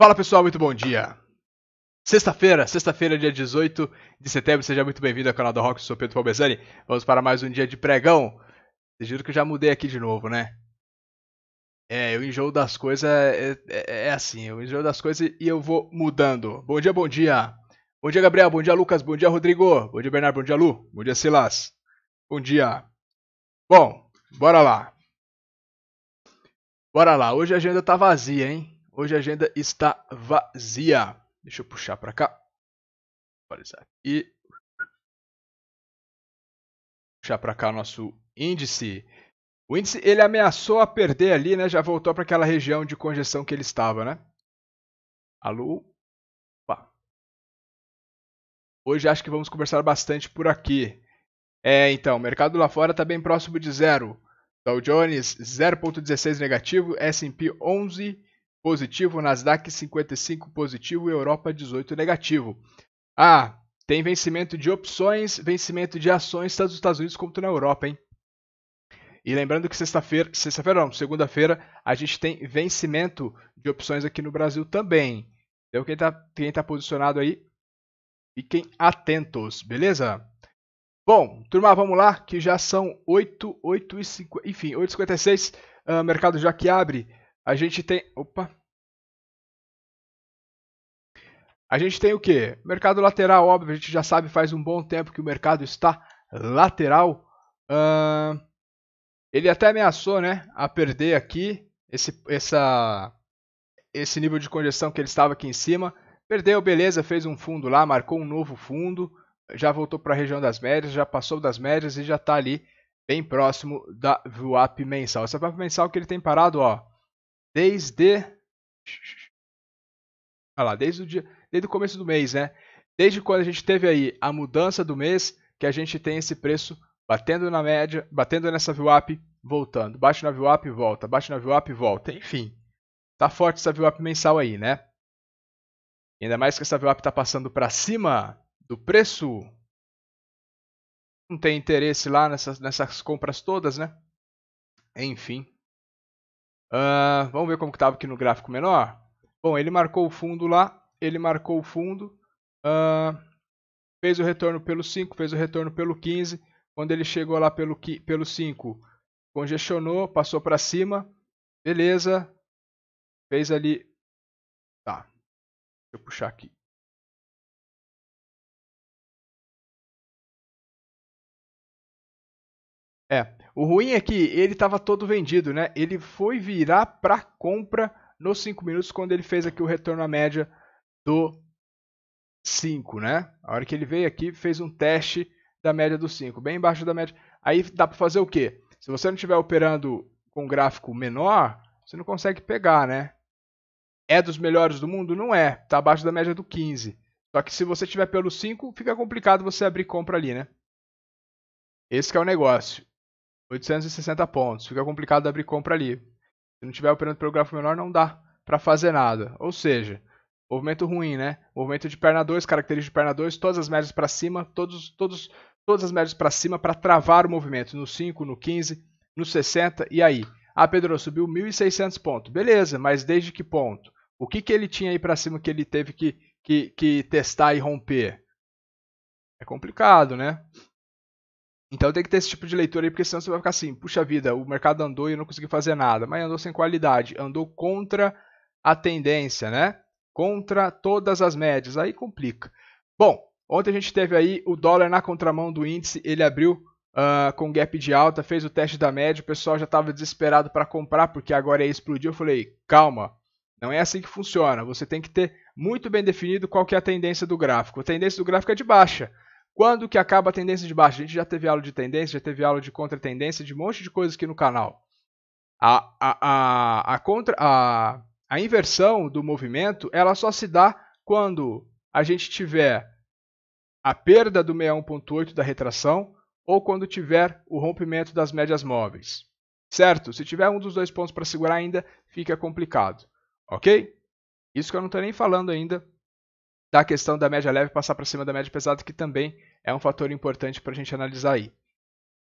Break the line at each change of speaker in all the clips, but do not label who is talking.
Fala pessoal, muito bom dia! Sexta-feira, sexta-feira, dia 18 de setembro, seja muito bem-vindo ao canal da Rock,
eu sou Pedro Palmezani. Vamos para mais um dia de pregão. Vocês viram que eu já mudei aqui de novo, né? É, eu enjoo das coisas, é, é, é, é assim, eu enjoo das coisas e eu vou mudando. Bom dia, bom dia! Bom dia, Gabriel, bom dia, Lucas, bom dia, Rodrigo, bom dia, Bernardo, bom dia, Lu, bom dia, Silas, bom dia. Bom, bora lá. Bora lá, hoje a agenda tá vazia, hein? Hoje a agenda está vazia.
Deixa eu puxar para cá. Atualizar aqui. Puxar para cá o nosso índice. O índice ele ameaçou
a perder ali, né? Já voltou para aquela região de congestão que ele estava, né? Alô? Opa. Hoje acho que vamos conversar bastante por aqui. É, então, o mercado lá fora está bem próximo de zero. Dow Jones 0.16 negativo, S&P 11 positivo, Nasdaq 55 positivo e Europa 18 negativo. Ah, tem vencimento de opções, vencimento de ações, tanto nos Estados Unidos quanto na Europa, hein? E lembrando que sexta-feira, sexta-feira não, segunda-feira, a gente tem vencimento de opções aqui no Brasil também. Então quem está quem tá posicionado aí, fiquem atentos, beleza? Bom, turma, vamos lá, que já são 8, 8 e 5, enfim, 8h56, uh, ah, mercado já que abre. A gente tem. Opa! A gente tem o que? Mercado lateral, óbvio, a gente já sabe faz um bom tempo que o mercado está lateral. Uh, ele até ameaçou né, a perder aqui esse, essa, esse nível de congestão que ele estava aqui em cima. Perdeu, beleza, fez um fundo lá, marcou um novo fundo, já voltou para a região das médias, já passou das médias e já está ali bem próximo da VWAP mensal. Essa VWAP mensal que ele tem parado, ó, desde. Olha lá, desde o, dia, desde o começo do mês, né? Desde quando a gente teve aí a mudança do mês, que a gente tem esse preço batendo na média, batendo nessa VWAP, voltando. Bate na VWAP, volta. Bate na VWAP, volta. Enfim, tá forte essa VWAP mensal aí, né? E ainda mais que essa VWAP tá passando para cima do preço. Não tem interesse lá nessas, nessas compras todas, né? Enfim. Uh, vamos ver como estava aqui no gráfico menor. Bom, ele marcou o fundo lá, ele marcou o fundo, uh, fez o retorno pelo 5, fez o retorno pelo 15. Quando ele chegou lá pelo, pelo 5, congestionou, passou para
cima, beleza, fez ali, tá, deixa eu puxar aqui. É. O ruim é que ele estava todo vendido, né?
Ele foi virar para compra nos 5 minutos quando ele fez aqui o retorno à média do 5, né? A hora que ele veio aqui, fez um teste da média do 5, bem embaixo da média. Aí dá para fazer o quê? Se você não estiver operando com um gráfico menor, você não consegue pegar, né? É dos melhores do mundo? Não é. Está abaixo da média do 15. Só que se você tiver pelo 5, fica complicado você abrir compra ali, né? Esse é o negócio. 860 pontos. Fica complicado abrir compra ali. Se não tiver operando pelo gráfico menor, não dá para fazer nada. Ou seja, movimento ruim, né? Movimento de perna 2, característica de perna 2, todas as médias para cima, todos, todos, todas as médias para cima para travar o movimento no 5, no 15, no 60 e aí. Ah, Pedro, subiu 1.600 pontos. Beleza, mas desde que ponto? O que, que ele tinha aí para cima que ele teve que, que, que testar e romper? É complicado, né? Então tem que ter esse tipo de leitura aí, porque senão você vai ficar assim, puxa vida, o mercado andou e eu não consegui fazer nada. Mas andou sem qualidade, andou contra a tendência, né? Contra todas as médias, aí complica. Bom, ontem a gente teve aí o dólar na contramão do índice, ele abriu uh, com gap de alta, fez o teste da média, o pessoal já estava desesperado para comprar, porque agora ia explodir. Eu falei, calma, não é assim que funciona. Você tem que ter muito bem definido qual que é a tendência do gráfico. A tendência do gráfico é de baixa. Quando que acaba a tendência de baixa? A gente já teve aula de tendência, já teve aula de contra-tendência, de um monte de coisa aqui no canal. A, a, a, a, contra, a, a inversão do movimento ela só se dá quando a gente tiver a perda do 61.8 da retração ou quando tiver o rompimento das médias móveis. Certo? Se tiver um dos dois pontos para segurar ainda, fica complicado. Ok? Isso que eu não estou nem falando ainda da questão da média leve passar para cima da média pesada, que também é um fator importante para a gente analisar aí.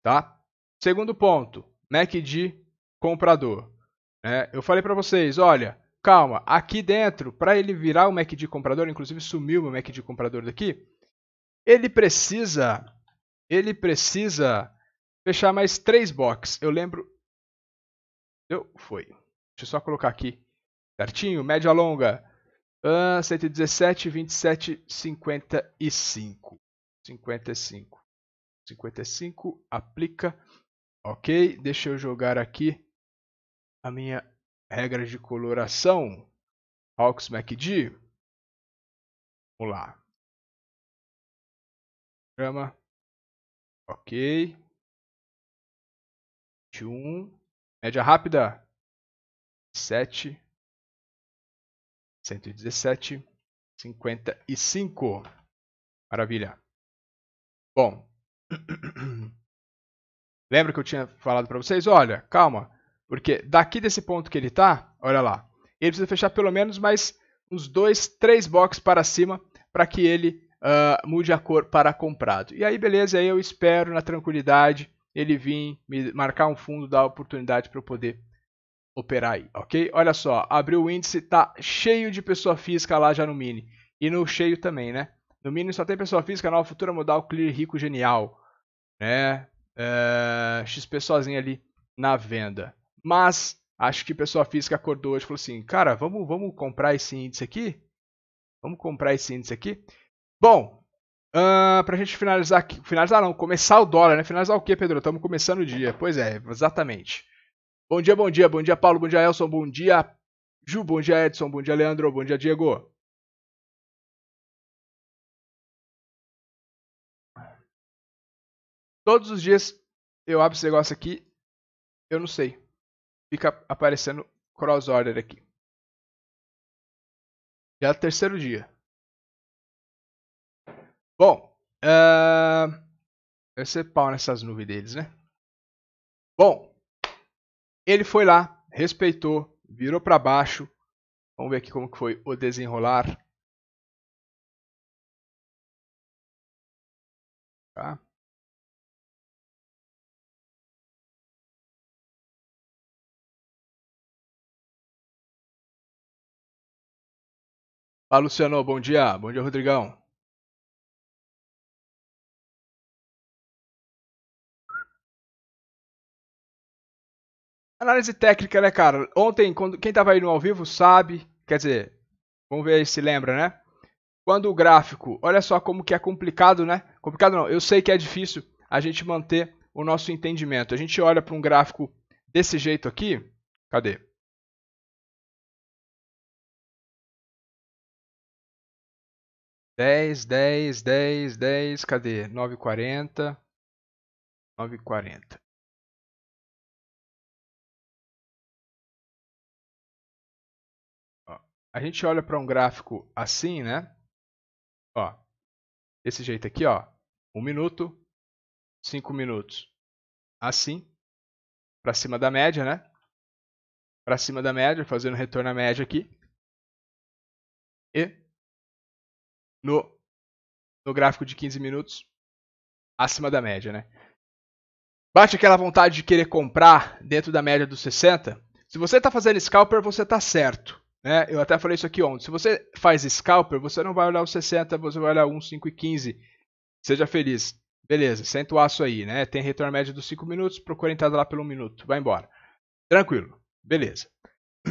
Tá? Segundo ponto, MACD de comprador. É, eu falei para vocês, olha, calma, aqui dentro, para ele virar o MACD comprador, inclusive sumiu o meu MACD comprador daqui, ele precisa, ele precisa fechar mais três boxes. Eu lembro, deu, foi. Deixa eu só colocar aqui certinho, média longa. Uh, 117, 27, 55. 55. 55, aplica. Ok, deixa eu jogar aqui
a minha regra de coloração. Hawks MacD. Vamos lá. Programa. Ok. 21. Média rápida. 7. 117, 55. Maravilha. Bom.
Lembra que eu tinha falado para vocês? Olha, calma. Porque daqui desse ponto que ele está, olha lá. Ele precisa fechar pelo menos mais uns dois, três blocos para cima para que ele uh, mude a cor para comprado. E aí, beleza, aí eu espero na tranquilidade ele vir me marcar um fundo, dar oportunidade para eu poder operar aí, ok? Olha só, abriu o índice, tá cheio de pessoa física lá já no mini. E no cheio também, né? No mini só tem pessoa física, nova futura modal, clear, rico, genial. Né? É, eh, XP sozinho ali na venda. Mas acho que pessoa física acordou hoje e falou assim: cara, vamos, vamos comprar esse índice aqui? Vamos comprar esse índice aqui? Bom, uh, pra gente finalizar aqui. Finalizar não, começar o dólar, né? Finalizar o que, Pedro? Estamos começando o dia. Pois é, exatamente. Bom dia, bom dia, bom
dia, Paulo, bom dia, Elson, bom dia, Ju, bom dia, Edson, bom dia, Leandro, bom dia, Diego. Todos os dias eu abro esse negócio aqui, eu não sei. Fica aparecendo cross order aqui. Já é terceiro dia. Bom, uh... Eh, deve ser pau nessas nuvens deles, né? Bom, ele foi lá, respeitou, virou para baixo. Vamos ver aqui como que foi o desenrolar. Tá? Fala, Luciano. Bom dia. Bom dia, Rodrigão. Análise técnica, né, cara? Ontem, quando, quem estava aí no ao vivo sabe, quer dizer, vamos ver aí se lembra, né?
Quando o gráfico, olha só como que é complicado, né? Complicado não, eu sei que é difícil
a gente manter o nosso entendimento. A gente olha para um gráfico desse jeito aqui, cadê? Dez, dez, dez, dez, cadê? Nove quarenta, nove quarenta. a gente olha para um gráfico assim, né? Ó, desse jeito aqui, ó. Um minuto, cinco minutos, assim, para cima da média, né? Para cima da média, fazendo retorno à média aqui. E no, no gráfico de 15 minutos, acima da
média, né? Bate aquela vontade de querer comprar dentro da média dos 60. Se você está fazendo scalper, você está certo. Né? Eu até falei isso aqui ontem. Se você faz scalper, você não vai olhar os 60, você vai olhar 1, 5 e 15. Seja feliz. Beleza, senta o aço aí, né? Tem retorno médio dos 5 minutos, procura entrada lá pelo minuto. Vai embora. Tranquilo. Beleza.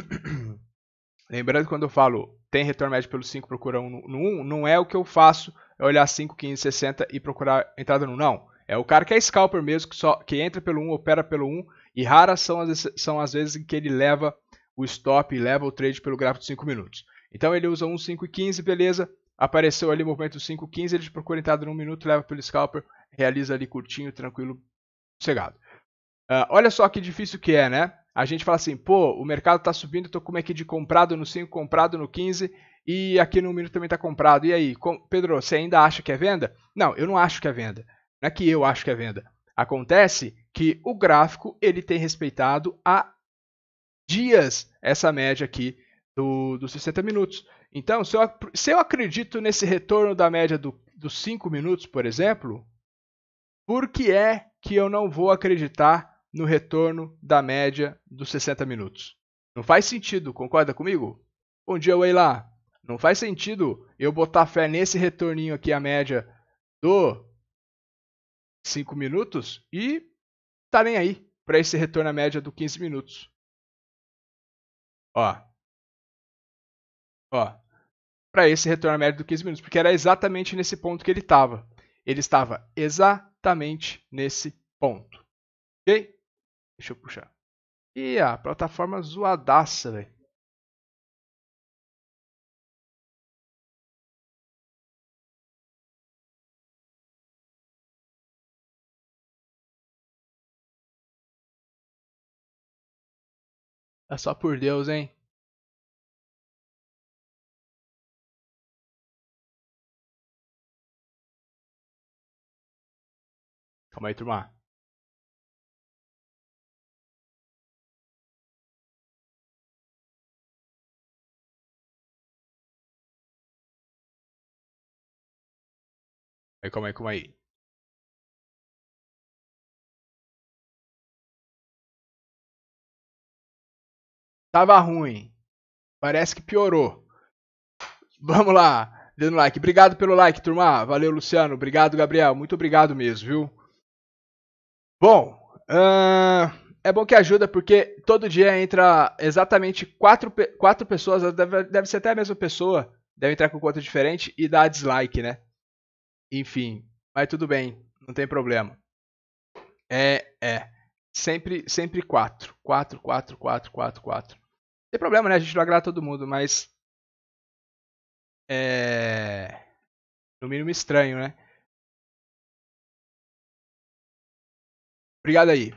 Lembrando quando eu falo tem retorno médio pelo 5, procura 1 um no 1, um, não é o que eu faço, é olhar 5, 15, 60 e procurar entrada no não. É o cara que é scalper mesmo, que, só, que entra pelo 1, um, opera pelo 1, um, e raras são as, são as vezes em que ele leva o stop e leva o trade pelo gráfico de 5 minutos. Então ele usa 1, e 15, beleza. Apareceu ali o movimento 5,15, ele procura entrada em 1 minuto, leva pelo scalper, realiza ali curtinho, tranquilo, sossegado. Uh, olha só que difícil que é, né? A gente fala assim, pô, o mercado está subindo, estou como é que de comprado no 5, comprado no 15 e aqui no minuto também está comprado. E aí, com... Pedro, você ainda acha que é venda? Não, eu não acho que é venda. Não é que eu acho que é venda. Acontece que o gráfico ele tem respeitado a dias essa média aqui do, dos 60 minutos. Então, se eu, se eu acredito nesse retorno da média do, dos 5 minutos, por exemplo, por que é que eu não vou acreditar no retorno da média dos 60 minutos? Não faz sentido, concorda comigo? Bom dia, Weila. Não faz sentido eu botar fé nesse retorninho aqui, a média do 5
minutos, e tá nem aí para esse retorno à média do 15 minutos. Ó. Ó. Para esse
retorno médio do 15 minutos, porque era exatamente nesse ponto que ele estava. Ele estava exatamente
nesse ponto. Ok? Deixa eu puxar. E a plataforma zoadaça, velho. É só por Deus, hein? Calma aí, turma. Aí, calma aí, calma aí. Tava ruim. Parece que piorou. Vamos
lá, dando like. Obrigado pelo like, turma. Valeu, Luciano. Obrigado, Gabriel. Muito obrigado mesmo, viu? Bom, uh, é bom que ajuda porque todo dia entra exatamente quatro, quatro pessoas, deve, deve ser até a mesma pessoa, deve entrar com conta diferente e dar dislike, né? Enfim, mas tudo bem, não tem problema. É, é. Sempre, sempre quatro. Quatro, quatro, quatro,
quatro, quatro. Tem problema, né? A gente não agrada todo mundo, mas. É. No mínimo estranho, né? Obrigado aí.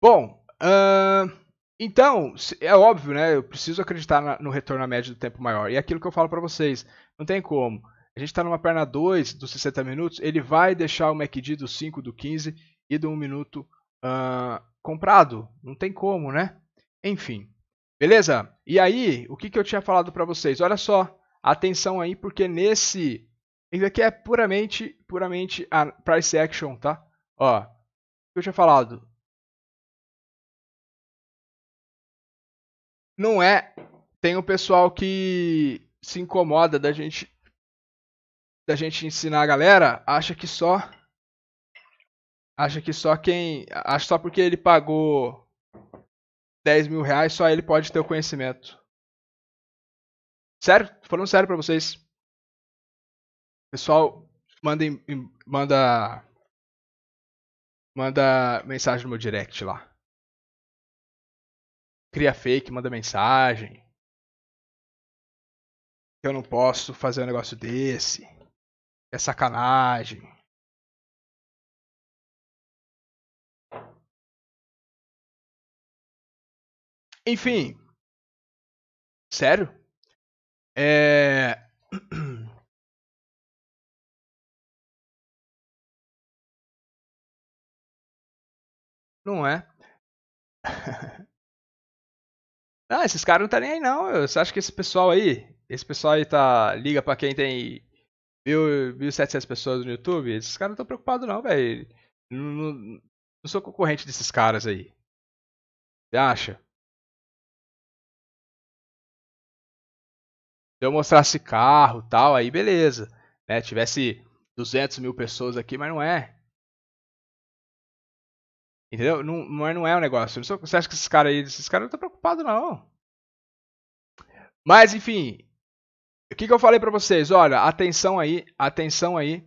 Bom, uh... então,
é óbvio, né? Eu preciso acreditar no retorno à média do tempo maior. E é aquilo que eu falo para vocês, não tem como. A gente está numa perna 2 dos 60 minutos, ele vai deixar o MACD do 5, do 15 e do 1 minuto uh... comprado. Não tem como, né? Enfim. Beleza? E aí, o que, que eu tinha falado para vocês? Olha só, atenção aí, porque
nesse... Isso aqui é puramente, puramente a price action, tá? Ó, o que eu tinha falado? Não é... Tem o um pessoal que se incomoda da gente
da gente ensinar a galera, acha que só acha que só quem acha só porque ele pagou 10 mil reais, só ele
pode ter o conhecimento. Sério? Tô falando sério pra vocês. Pessoal, manda, manda, manda mensagem no meu direct lá. Cria fake, manda mensagem. Eu não posso fazer um negócio desse. É sacanagem. Enfim. Sério? É. Não é? ah, esses caras não tá nem aí não. Você acha que esse pessoal aí, esse pessoal aí tá liga para quem
tem 1.700 pessoas no YouTube? Esses caras não estão preocupados não, velho. Não,
não, não sou concorrente desses caras aí. Você acha? eu mostrasse carro tal, aí beleza. Né? Tivesse 200 mil pessoas aqui, mas não é.
Entendeu? Não, não, é, não é um negócio. Você acha que esses caras aí, esses caras não estão tá preocupados, não. Mas, enfim. O que, que eu falei pra vocês? Olha, atenção aí, atenção aí.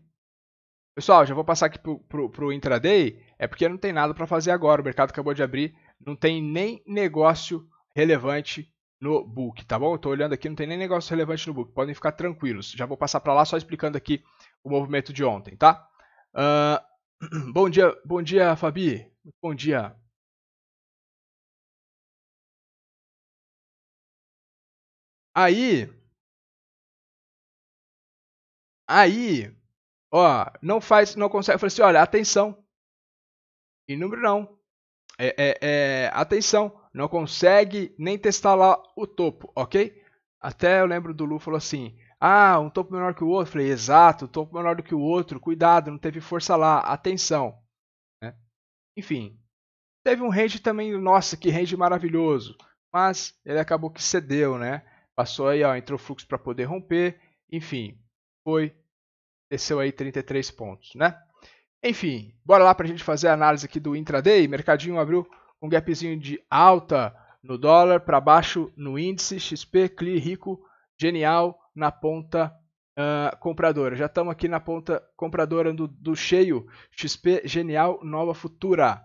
Pessoal, já vou passar aqui pro, pro, pro intraday. É porque não tem nada para fazer agora. O mercado acabou de abrir. Não tem nem negócio relevante no book, tá bom? Eu tô olhando aqui, não tem nem negócio relevante no book, podem ficar tranquilos. Já vou passar
para lá só explicando aqui o movimento de ontem, tá? Uh, bom dia, bom dia, Fabi. Bom dia. Aí, aí, ó, não faz, não consegue. Eu falei assim, olha, atenção.
Em número não. É, é, é atenção não consegue nem testar lá o topo, ok? Até eu lembro do Lu falou assim: ah, um topo menor que o outro. Eu falei: exato, um topo menor do que o outro, cuidado, não teve força lá, atenção. Né? Enfim, teve um range também, nossa, que range maravilhoso, mas ele acabou que cedeu, né? Passou aí, ó, entrou fluxo para poder romper, enfim, foi, desceu aí 33 pontos, né? Enfim, bora lá para a gente fazer a análise aqui do intraday, mercadinho abriu um gapzinho de alta no dólar, para baixo no índice XP, CLI, Rico, Genial na ponta uh, compradora. Já estamos aqui na ponta compradora do, do cheio XP, Genial, Nova Futura.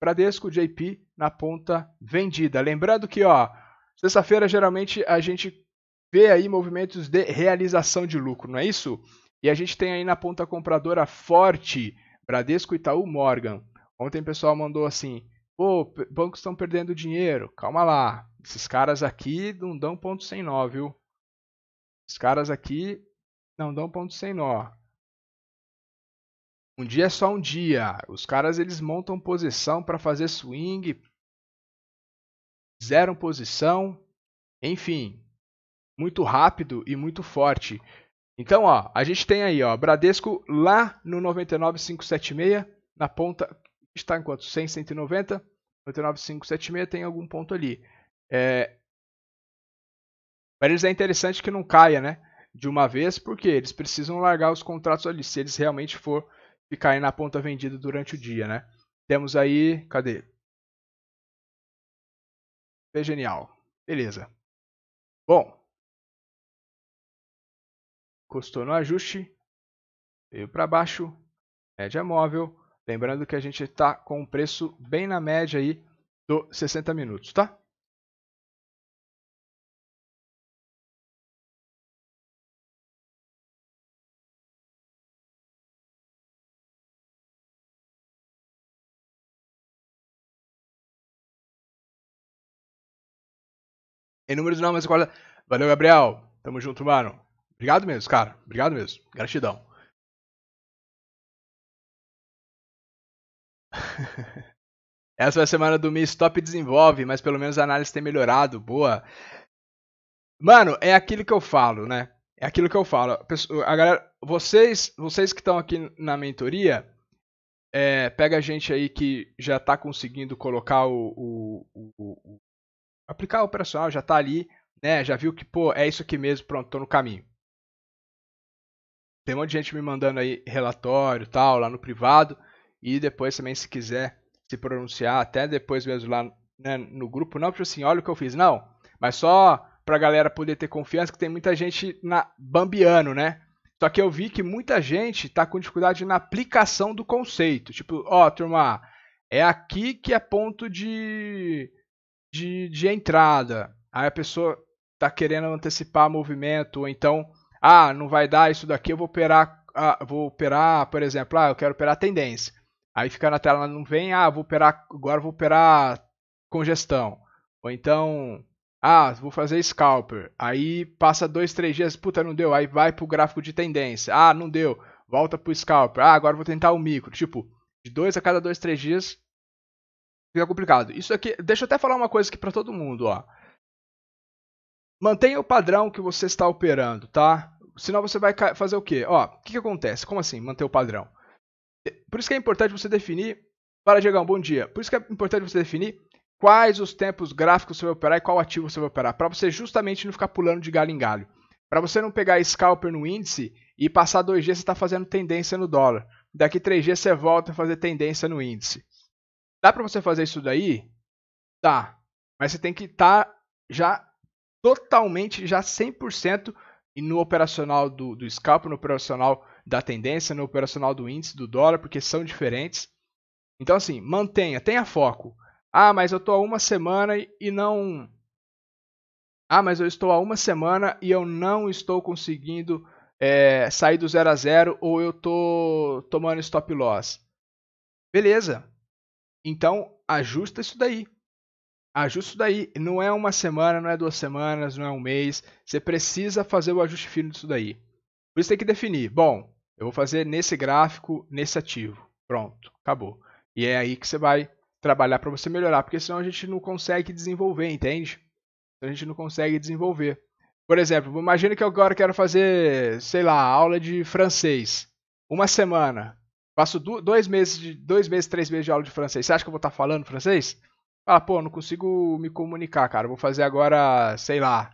Bradesco, JP na ponta vendida. Lembrando que, ó, sexta-feira geralmente a gente vê aí movimentos de realização de lucro, não é isso? E a gente tem aí na ponta compradora forte, Bradesco, Itaú, Morgan. Ontem o pessoal mandou assim, pô, bancos estão perdendo dinheiro, calma lá. Esses caras aqui não dão ponto sem nó, viu? Esses caras aqui não dão ponto sem nó. Um dia é só um dia. Os caras eles montam posição para fazer swing, zeram posição, enfim, muito rápido e muito forte. Então, ó, a gente tem aí, ó, Bradesco lá no 99576 na ponta está em quanto? 100, 190, 89576 tem algum ponto ali. É... Para eles é interessante que não caia, né? De uma vez, porque eles precisam largar os contratos ali, se eles realmente for ficarem na ponta vendida durante o dia, né?
Temos aí, cadê? É genial. Beleza. Bom. Custou no ajuste. Veio para baixo. Média móvel. Lembrando que a gente está com um preço bem na média aí do 60 minutos, tá? Em números não, mas agora. Valeu, Gabriel. Tamo junto, mano. Obrigado mesmo, cara. Obrigado mesmo. Gratidão. Essa foi a semana do Mi Stop Desenvolve, mas pelo menos a análise tem melhorado,
boa. Mano, é aquilo que eu falo, né? É aquilo que eu falo. A galera, vocês, vocês que estão aqui na mentoria, é, pega a gente aí que já está conseguindo colocar o, o, o, o, aplicar o operacional, já está ali, né? Já viu que pô, é isso aqui mesmo, pronto, tô no caminho. Tem um monte de gente me mandando aí relatório, tal, lá no privado e depois também se quiser se pronunciar até depois mesmo lá né, no grupo, não porque tipo assim, olha o que eu fiz, não, mas só pra galera poder ter confiança que tem muita gente na bambiano, né? Só que eu vi que muita gente tá com dificuldade na aplicação do conceito, tipo, ó, oh, turma, é aqui que é ponto de de, de entrada. Aí a pessoa tá querendo antecipar movimento, ou então, ah, não vai dar isso daqui, eu vou operar, ah, vou operar, por exemplo, ah, eu quero operar tendência. Aí fica na tela, não vem, ah, vou operar, agora vou operar congestão. Ou então, ah, vou fazer scalper. Aí passa dois, três dias, puta, não deu. Aí vai pro gráfico de tendência. Ah, não deu. Volta pro scalper. Ah, agora vou tentar o micro. Tipo, de dois a cada dois, três dias fica complicado. Isso aqui, deixa eu até falar uma coisa aqui para todo mundo, ó. Mantenha o padrão que você está operando, tá? Senão você vai fazer o quê? Ó, o que, que acontece? Como assim manter o padrão? Por isso que é importante você definir. Fala, Diegão, bom dia. Por isso que é importante você definir quais os tempos gráficos você vai operar e qual ativo você vai operar. Para você justamente não ficar pulando de galho em galho. Para você não pegar scalper no índice e passar dois dias você está fazendo tendência no dólar. Daqui três dias você volta a fazer tendência no índice. Dá para você fazer isso daí? Tá. Mas você tem que estar tá já totalmente, já 100% no operacional do, do scalper, no operacional da tendência, no operacional do índice, do dólar, porque são diferentes. Então, assim, mantenha, tenha foco. Ah, mas eu estou há uma semana e não. Ah, mas eu estou há uma semana e eu não estou conseguindo é, sair do zero a zero ou eu estou tomando stop loss. Beleza. Então, ajusta isso daí. Ajusta isso daí. Não é uma semana, não é duas semanas, não é um mês. Você precisa fazer o ajuste fino disso daí. Por isso tem que definir. Bom, eu vou fazer nesse gráfico, nesse ativo. Pronto, acabou. E é aí que você vai trabalhar para você melhorar, porque senão a gente não consegue desenvolver, entende? A gente não consegue desenvolver. Por exemplo, imagina que eu agora quero fazer, sei lá, aula de francês. Uma semana. Faço dois meses, de, dois meses, três meses de aula de francês. Você acha que eu vou estar tá falando francês? Fala, pô, não consigo me comunicar, cara. Vou fazer agora, sei lá,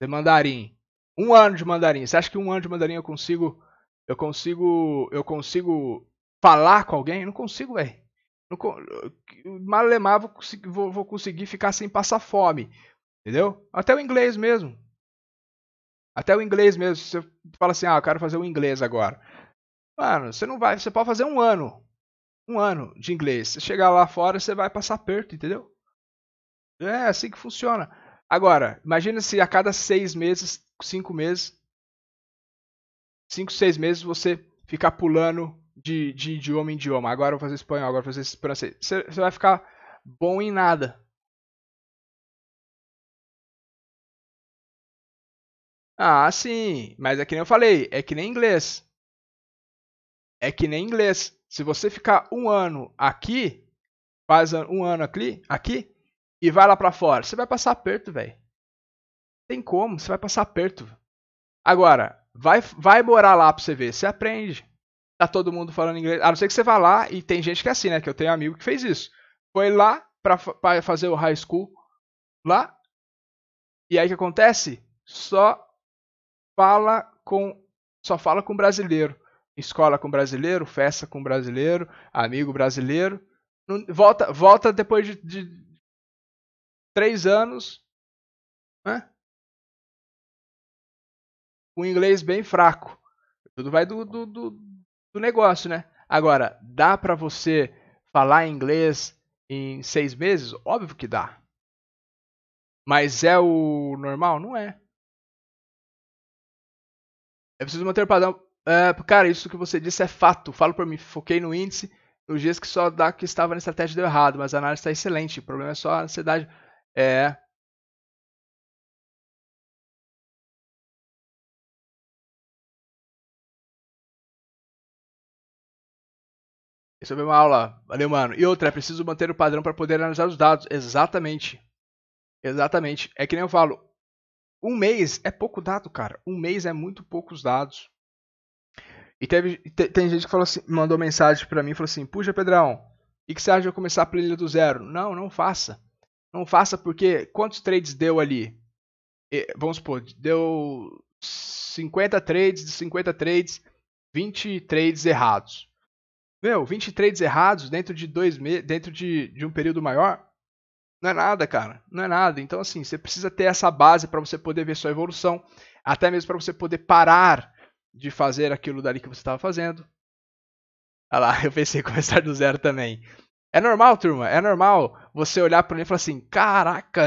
de mandarim. Um ano de mandarim. Você acha que um ano de mandarim eu consigo eu consigo. Eu consigo falar com alguém? Eu não consigo, velho. Malemar vou, vou, vou conseguir ficar sem passar fome. Entendeu? Até o inglês mesmo. Até o inglês mesmo. Você fala assim, ah, eu quero fazer o inglês agora. Mano, você não vai. Você pode fazer um ano. Um ano de inglês. Você chegar lá fora, você vai passar perto, entendeu? É assim que funciona. Agora, imagina se a cada seis meses, cinco meses, 5, 6 meses você ficar pulando de, de idioma em idioma. Agora eu vou fazer espanhol, agora eu vou fazer
francês. Você, você vai ficar bom em nada. Ah, sim, mas é que nem eu falei, é que nem inglês. É que nem inglês. Se você ficar um ano
aqui, faz um ano aqui, aqui e vai lá pra fora, você vai passar aperto, velho. Tem como, você vai passar aperto. Agora, Vai, vai morar lá pra você ver. Você aprende. Tá todo mundo falando inglês. A não ser que você vá lá e tem gente que é assim, né? Que eu tenho um amigo que fez isso. Foi lá pra, pra fazer o high school lá. E aí o que acontece? Só fala com. Só fala com brasileiro. Escola com brasileiro, festa com brasileiro, amigo brasileiro.
volta, volta depois de, de três anos. Né? um inglês bem fraco. Tudo vai do, do, do, do negócio, né? Agora, dá para você falar inglês em seis meses? Óbvio que dá. Mas é o normal? Não é. É preciso manter o
padrão. É, cara, isso que você disse é fato. Falo por mim. Foquei no índice nos dias que só dá que
estava na estratégia deu errado, mas a análise está excelente. O problema é só a ansiedade. É. Você é uma aula. Valeu, mano. E outra, é preciso manter o padrão para poder analisar os dados. Exatamente. Exatamente. É
que nem eu falo. Um mês é pouco dado, cara. Um mês é muito poucos dados. E teve, te, tem gente que falou assim, mandou mensagem para mim e falou assim: Puxa, Pedrão, e que você acha de eu começar a planilha do zero? Não, não faça. Não faça porque quantos trades deu ali? E, vamos supor, deu 50 trades, de 50 trades, 20 trades errados meu, 20 trades errados dentro de dois meses, dentro de, de um período maior, não é nada, cara. Não é nada. Então, assim, você precisa ter essa base para você poder ver sua evolução, até mesmo para você poder parar de fazer aquilo dali que você estava fazendo. Olha lá, eu pensei em começar do zero também. É normal, turma, é normal você olhar para mim e falar assim: caraca,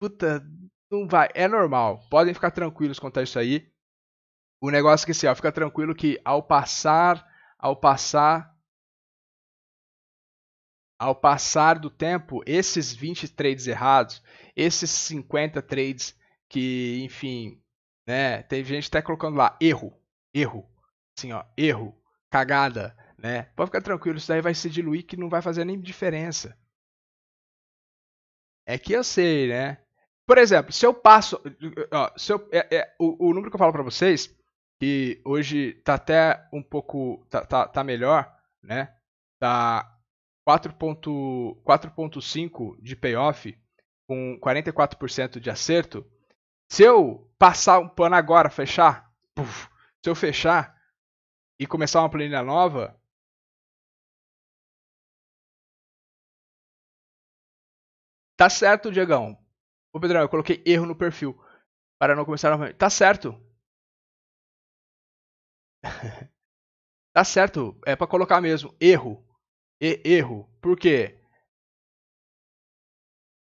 puta, não vai. É normal, podem ficar tranquilos quanto a isso aí. O negócio é que, assim, ó, fica tranquilo que ao passar ao passar ao passar do tempo, esses 20 trades errados, esses 50 trades que, enfim, né, tem gente até colocando lá erro, erro, assim, ó, erro, cagada, né? Pode ficar tranquilo, isso daí vai se diluir que não vai fazer nem diferença. É que eu sei, né? Por exemplo, se eu passo, ó, se eu, é, é, o, o número que eu falo para vocês que hoje está até um pouco. tá, tá, tá melhor, né? Tá 4.5 de payoff com 44% de acerto. Se eu passar um pano agora, fechar, puff, se eu
fechar e começar uma planilha nova, tá certo, Diegão. Ô Pedro eu coloquei erro no perfil para não começar novamente. Tá certo. tá certo, é para colocar mesmo. Erro. E erro. Por quê?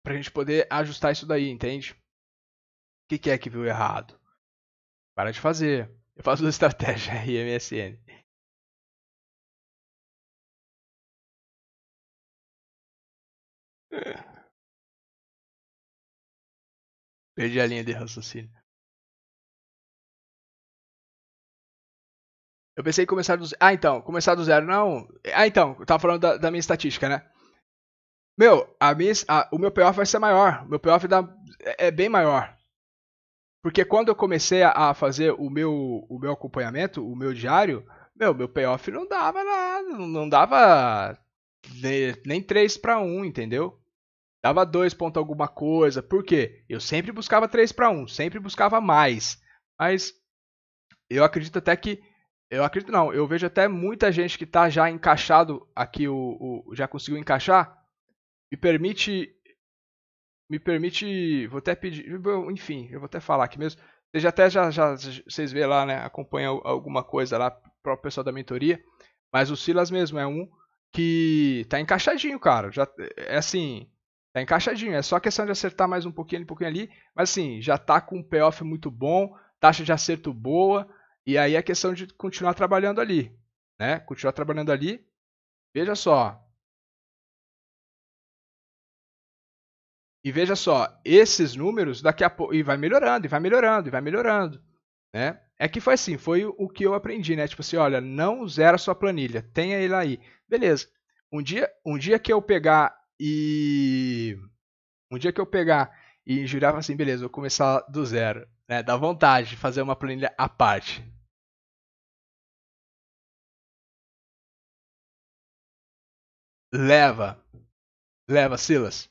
Pra gente poder ajustar isso daí, entende? O que, que é que viu errado? Para de fazer. Eu faço duas estratégia e MSN. Perdi a linha de raciocínio. Eu pensei em começar do zero. Ah, então, começar do zero não. Ah, então, eu tava falando da, da minha
estatística, né? Meu, a minha, a, o meu payoff vai ser maior. O meu payoff dá, é, é bem maior. Porque quando eu comecei a, a fazer o meu, o meu acompanhamento, o meu diário, meu, meu payoff não dava nada. Não dava nem, nem 3 para 1, entendeu? Dava 2 ponto alguma coisa. Por quê? Eu sempre buscava 3 para 1, sempre buscava mais. Mas eu acredito até que eu acredito não. Eu vejo até muita gente que está já encaixado aqui, o, o, já conseguiu encaixar. Me permite. Me permite. Vou até pedir. Enfim, eu vou até falar aqui mesmo. Vocês até já, já vocês vê lá, né? Acompanham alguma coisa lá, próprio pessoal da mentoria. Mas o Silas mesmo é um que tá encaixadinho, cara. Já, é assim. Tá encaixadinho. É só questão de acertar mais um pouquinho, um pouquinho ali. Mas assim, já tá com um payoff muito bom, taxa de acerto boa e aí a
questão de continuar trabalhando ali, né? Continuar trabalhando ali. Veja só. E veja só, esses números daqui a pouco e vai melhorando, e vai melhorando, e vai melhorando, né? É que foi assim, foi o
que eu aprendi, né? Tipo assim, olha, não zera sua planilha, tenha ele aí. Beleza. Um dia, um dia que eu pegar e um dia que eu pegar e jurar
assim, beleza, vou começar do zero, né? Dá vontade de fazer uma planilha à parte. Leva. Leva, Silas.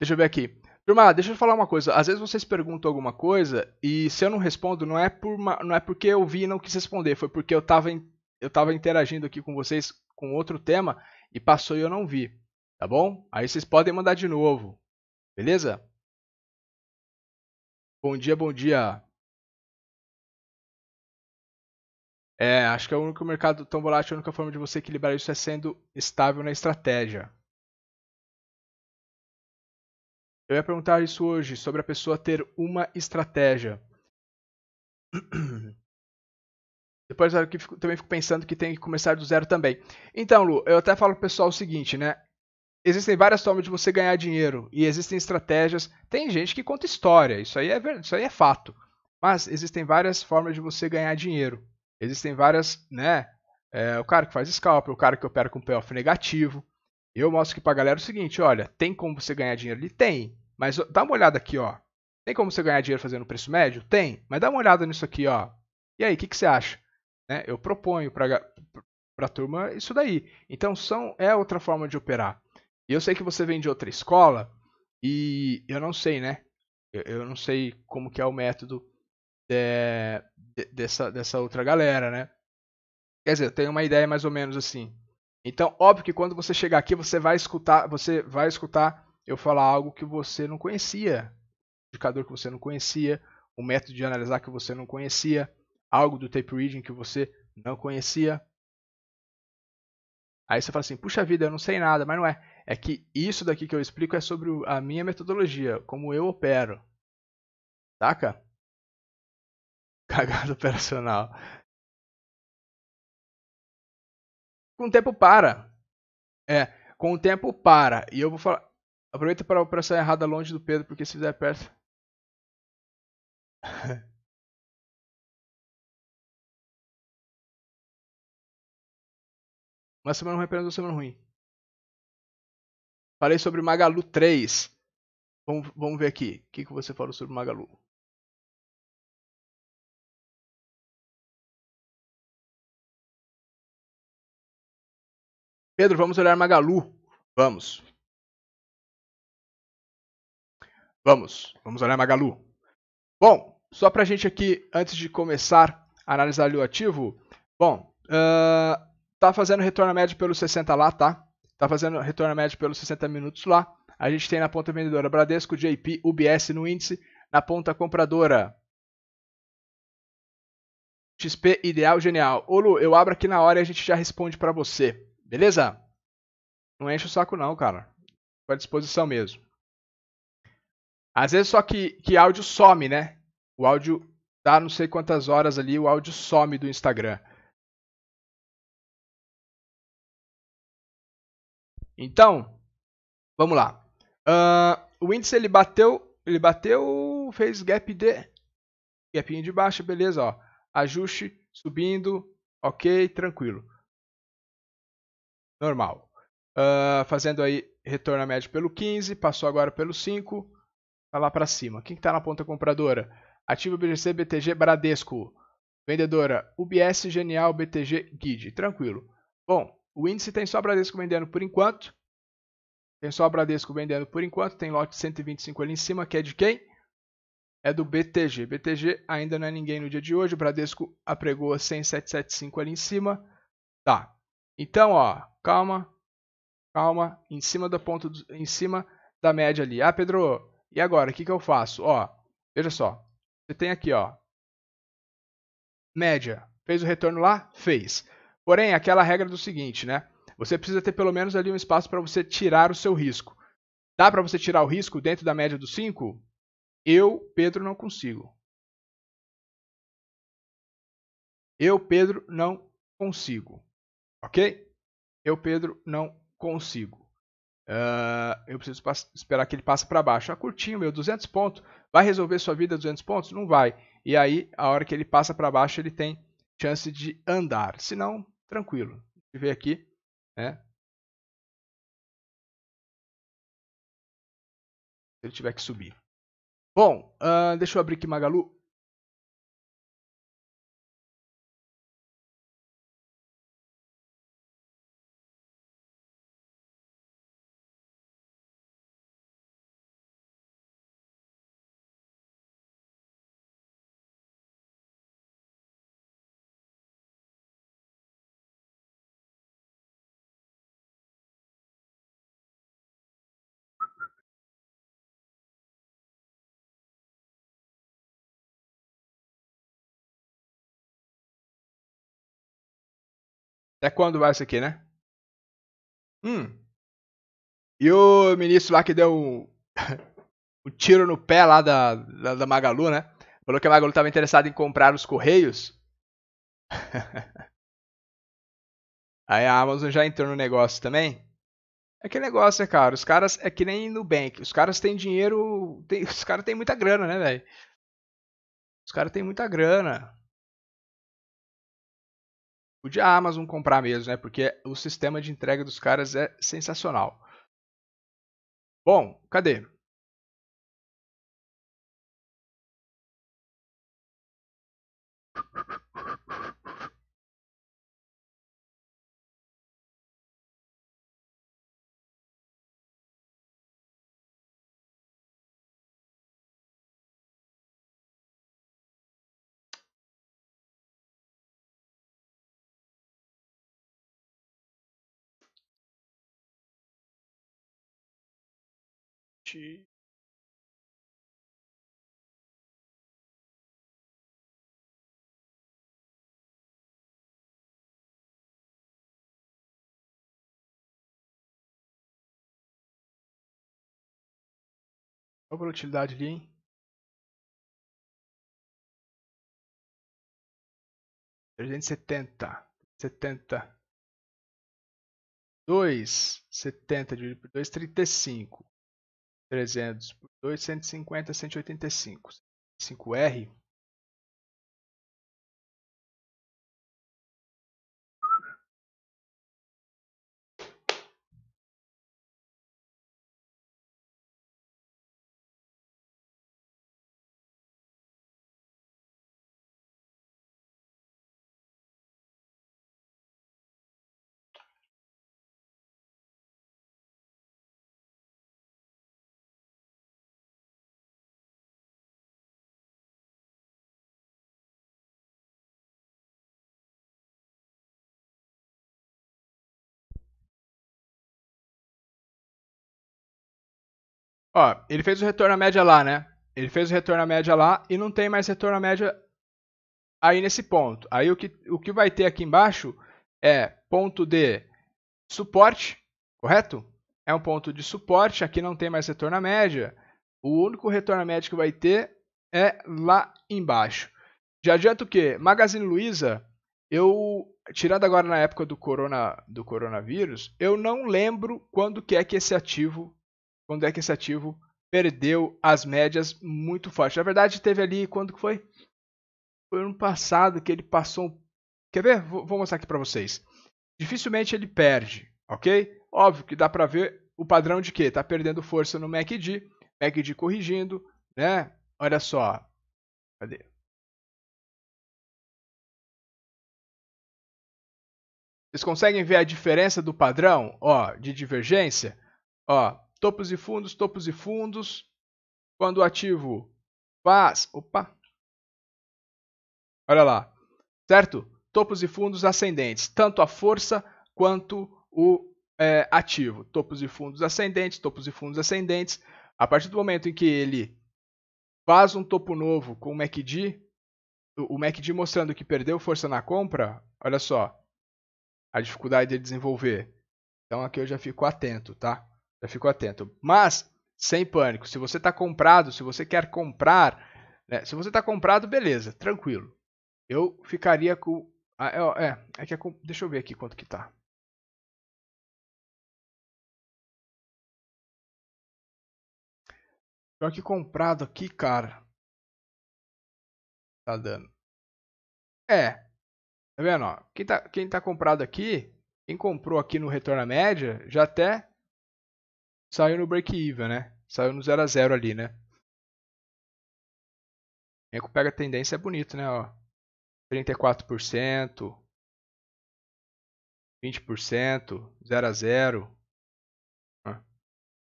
Deixa eu ver aqui. Turma, deixa eu falar uma coisa. Às vezes vocês perguntam alguma coisa e se eu não respondo, não é, por não é porque eu vi e não quis responder, foi porque eu estava eu tava interagindo aqui com vocês com outro tema e passou e eu não vi. Tá bom? Aí vocês podem mandar de novo.
Beleza? Bom dia, bom dia. É, acho que é o único mercado tão volátil, a única forma de você equilibrar isso é sendo estável na estratégia. Eu ia perguntar isso hoje, sobre a pessoa ter uma estratégia.
Depois eu também fico pensando que tem que começar do zero também. Então, Lu, eu até falo pro pessoal o seguinte, né? Existem várias formas de você ganhar dinheiro e existem estratégias. Tem gente que conta história, isso aí é, isso aí é fato. Mas existem várias formas de você ganhar dinheiro. Existem várias, né? É, o cara que faz scalp, o cara que opera com payoff negativo. Eu mostro aqui pra galera o seguinte, olha, tem como você ganhar dinheiro ali? Tem. Mas dá uma olhada aqui, ó. Tem como você ganhar dinheiro fazendo preço médio? Tem. Mas dá uma olhada nisso aqui, ó. E aí, o que, que, você acha? Né? Eu proponho para a turma isso daí. Então, são é outra forma de operar. E eu sei que você vem de outra escola e eu não sei, né? Eu, eu não sei como que é o método de, dessa, dessa outra galera, né? Quer dizer, eu tenho uma ideia mais ou menos assim. Então, óbvio que quando você chegar aqui, você vai escutar, você vai escutar eu falar algo que você não conhecia, um indicador que você não conhecia, um método de analisar que você não conhecia, algo do tape reading que você não conhecia. Aí você fala assim: "Puxa vida, eu não sei nada", mas não é. É que isso daqui que eu explico é sobre a minha
metodologia, como eu opero. Saca? cagada operacional. Com o tempo para. É, com o tempo para. E eu vou falar. Aproveita para a operação errada longe do Pedro, porque se fizer perto. Uma semana ruim é apenas uma semana ruim. Falei sobre Magalu 3. Vamos, vamos ver aqui. O que, que você falou sobre Magalu? Pedro, vamos olhar Magalu. Vamos. Vamos, vamos olhar Magalu. Bom, só para a gente aqui, antes
de começar a analisar ali o ativo, bom, uh, tá fazendo retorno médio pelos 60 lá, tá? Tá fazendo retorno médio pelos 60 minutos lá. A gente tem na ponta vendedora Bradesco, JP, UBS no índice. Na ponta compradora, XP, Ideal, Genial. Ô Lu, eu abro aqui na hora e a gente já responde para você. Beleza? Não enche o saco não, cara. Fica à disposição mesmo. Às vezes só que, que áudio some, né? O áudio dá tá não sei quantas
horas ali, o áudio some do Instagram. Então, vamos lá. Uh,
o índice ele bateu, ele bateu, fez gap de gapinho de baixo, beleza, ó. Ajuste subindo, ok, tranquilo normal. Uh, fazendo aí retorno à média pelo 15, passou agora pelo 5, está lá para cima. Quem está que tá na ponta compradora? Ativa BGC, BTG, Bradesco. Vendedora, UBS, Genial, BTG, Guide. Tranquilo. Bom, o índice tem só Bradesco vendendo por enquanto. Tem só Bradesco vendendo por enquanto. Tem lote 125 ali em cima, que é de quem? É do BTG. BTG ainda não é ninguém no dia de hoje. O Bradesco apregou a ali em cima. Tá. Então, ó, calma, calma, em cima da ponta, do, em cima da média ali. Ah, Pedro, e agora, o que, que eu faço? Ó, veja só, você tem aqui, ó, média. Fez o retorno lá? Fez. Porém, aquela regra do seguinte, né? Você precisa ter pelo menos ali um espaço para você tirar o seu risco. Dá para você tirar o risco
dentro da média do 5? Eu, Pedro, não consigo. Eu, Pedro, não consigo. Ok?
Eu, Pedro, não consigo. Uh, eu preciso esperar que ele passe para baixo. Ah, curtinho, meu, 200 pontos. Vai resolver sua vida 200 pontos? Não vai. E aí, a hora que ele
passa para baixo, ele tem chance de andar. Se não, tranquilo. A gente ver aqui. Né? Se ele tiver que subir. Bom, uh, deixa eu abrir aqui Magalu Até quando vai isso aqui, né? Hum. E o ministro lá que deu um,
um tiro no pé lá da, da, da Magalu, né? Falou que a Magalu estava interessada em comprar os Correios. Aí a Amazon já entrou no negócio também. É que negócio, é cara? Os caras é que nem Nubank. Os caras têm dinheiro. Tem, os caras têm muita grana, né, velho? Os caras têm muita grana de a Amazon comprar mesmo, né? Porque o sistema
de entrega dos caras é sensacional. Bom, cadê? te Qual a utilidade ali, hein? Trezentos e setenta. Setenta. Dois. Setenta dividido por dois. Trinta e cinco trezentos por dois, cento e cinquenta, cento e oitenta e cinco. Cinco R Ó, ele fez o retorno à média lá, né? Ele fez o retorno à média lá e não tem mais retorno à média
aí nesse ponto. Aí o que, o que vai ter aqui embaixo é ponto de suporte, correto? É um ponto de suporte, aqui não tem mais retorno à média. O único retorno à média que vai ter é lá embaixo. Já adianto que Magazine Luiza, eu tirando agora na época do corona do coronavírus, eu não lembro quando que é que esse ativo quando o é deck ativo perdeu as médias muito forte. Na verdade, teve ali quando que foi? Foi ano passado que ele passou. Quer ver? Vou, mostrar aqui para vocês. Dificilmente ele perde, ok? Óbvio que dá para ver o padrão de que está perdendo força no MACD,
MACD corrigindo, né? Olha só. Cadê? Vocês conseguem ver a diferença do padrão, ó, de divergência? Ó, topos e fundos, topos e fundos.
Quando o ativo faz. Opa! Olha lá. Certo? Topos e fundos ascendentes, tanto a força quanto o é, ativo. Topos e fundos ascendentes, topos e fundos ascendentes. A partir do momento em que ele faz um topo novo com o MACD, o MACD mostrando que perdeu força na compra, olha só a dificuldade de desenvolver. Então aqui eu já fico atento, tá? Já ficou atento. Mas, sem pânico. Se você está comprado, se você quer comprar, né? se você está comprado, beleza, tranquilo.
Eu ficaria com. Ah, é, é, que é, deixa eu ver aqui quanto que tá. Pior que comprado aqui, cara. Tá dando. É. Tá vendo? Ó? Quem, tá, quem tá comprado aqui, quem comprou aqui
no retorno à média, já até saiu no break-even, né? Saiu no 0 a 0
ali, né? Recupera é a tendência, é bonito, né? Ó, 34%, 20%, 0 a 0,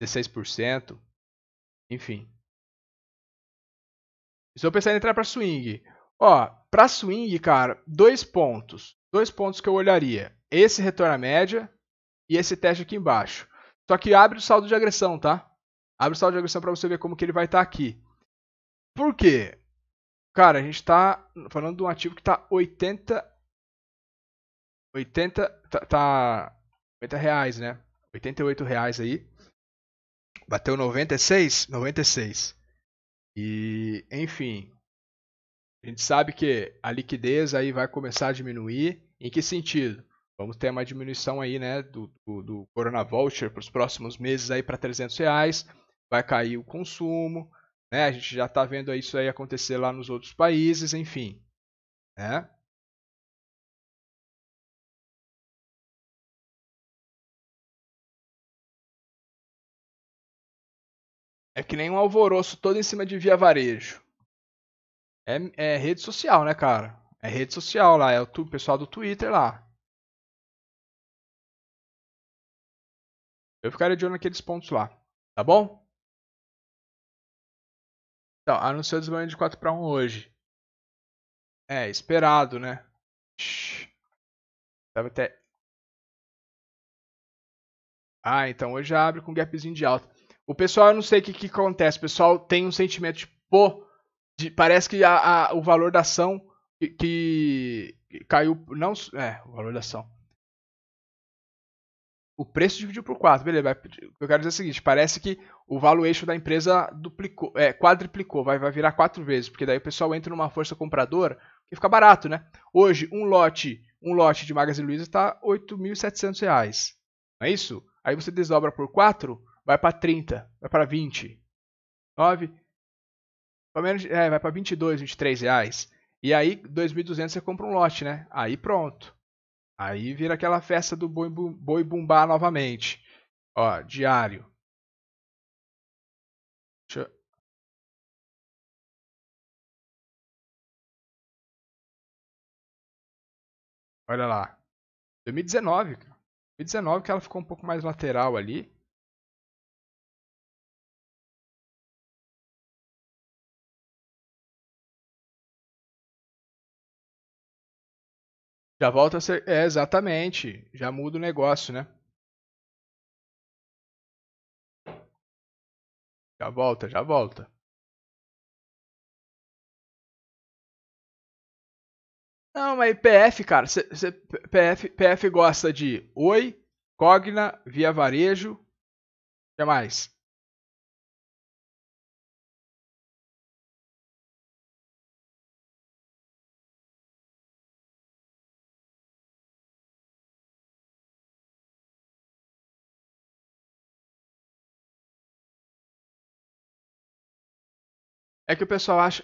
16%, enfim. Estou pensando em entrar para swing. Ó, para
swing, cara, dois pontos. Dois pontos que eu olharia. Esse retorno à média e esse teste aqui embaixo. Só que abre o saldo de agressão, tá? Abre o saldo de agressão para você ver como que ele vai estar tá aqui. Por quê? Cara, a gente está falando de um ativo que está 80... 80... Tá, tá... 80 reais, né? 88 reais aí. Bateu 96? 96. E, enfim, a gente sabe que a liquidez aí vai começar a diminuir. Em que sentido? Vamos ter uma diminuição aí, né, do, do, do Corona Voucher para os próximos meses aí para 300 reais. Vai cair o
consumo, né? A gente já está vendo isso aí acontecer lá nos outros países, enfim, né? É que nem um alvoroço todo em cima de via varejo. É, é rede social, né, cara? É rede social lá, é o pessoal do Twitter lá. Eu ficaria de olho naqueles pontos lá, tá bom? Então, anunciou desbanho de 4 para 1 hoje. É, esperado, né? Deve até... Ah, então hoje já abre com um gapzinho de alta. O pessoal, eu não sei o que, que acontece.
O pessoal tem um sentimento de, pô, de, parece que a, a, o valor da ação que, que caiu. Não, é, o valor da ação o preço dividiu por 4, beleza. Eu quero dizer é o seguinte, parece que o valuation da empresa duplicou, é, quadriplicou, vai, vai virar 4 vezes, porque daí o pessoal entra numa força compradora e fica barato, né? Hoje, um lote, um lote de Magazine Luiza está R$ 8.700, não é isso? Aí você desdobra por 4, vai para 30, vai para 20, 9, para menos, é, vai para 22, 23 reais. E aí, R$ 2.200 você compra um lote, né? Aí pronto. Aí vira aquela festa do boi, boi
bumbá novamente. Ó, diário. Deixa... Olha lá. 2019, cara. 2019 que ela ficou um pouco mais lateral ali. Já volta a ser. É, exatamente. Já muda o negócio, né? Já volta, já volta. Não, mas PF, cara, cê, cê, PF, PF gosta de Oi, Cogna, Via Varejo, o que mais? É que o pessoal acha.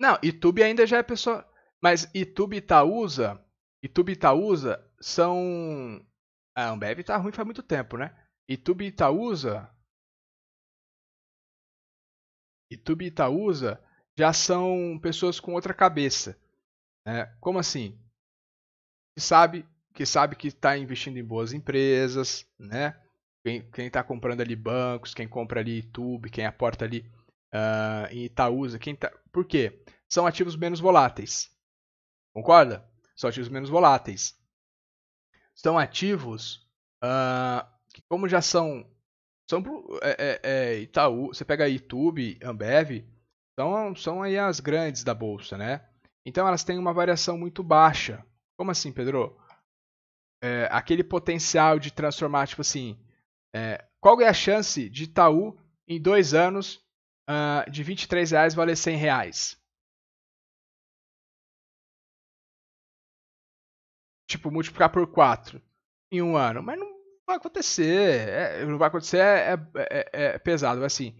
Não, YouTube ainda já é pessoa.
Mas YouTube e Itaúsa. YouTube e Itaúsa são. A ah, Ambev tá ruim faz muito tempo, né? YouTube e Itaúsa. YouTube e Itaúsa já são pessoas com outra cabeça. Né? Como assim? Que sabe que sabe que está investindo em boas empresas, né? Quem está comprando ali bancos, quem compra ali YouTube, quem aporta ali uh, em Itaúsa. Quem tá? Por quê? São ativos menos voláteis. Concorda? São ativos menos voláteis. São ativos uh, que, como já são. são é, é, é, Itaú, você pega YouTube, Ambev, são, são aí as grandes da bolsa, né? Então elas têm uma variação muito baixa. Como assim, Pedro? É, aquele potencial de transformar, tipo assim, é, qual é a chance de Itaú em dois anos
uh, de 23 reais valer 100 reais. Tipo, multiplicar por 4 em um ano.
Mas não vai acontecer. É, não vai acontecer, é, é, é, é pesado. Mas, assim,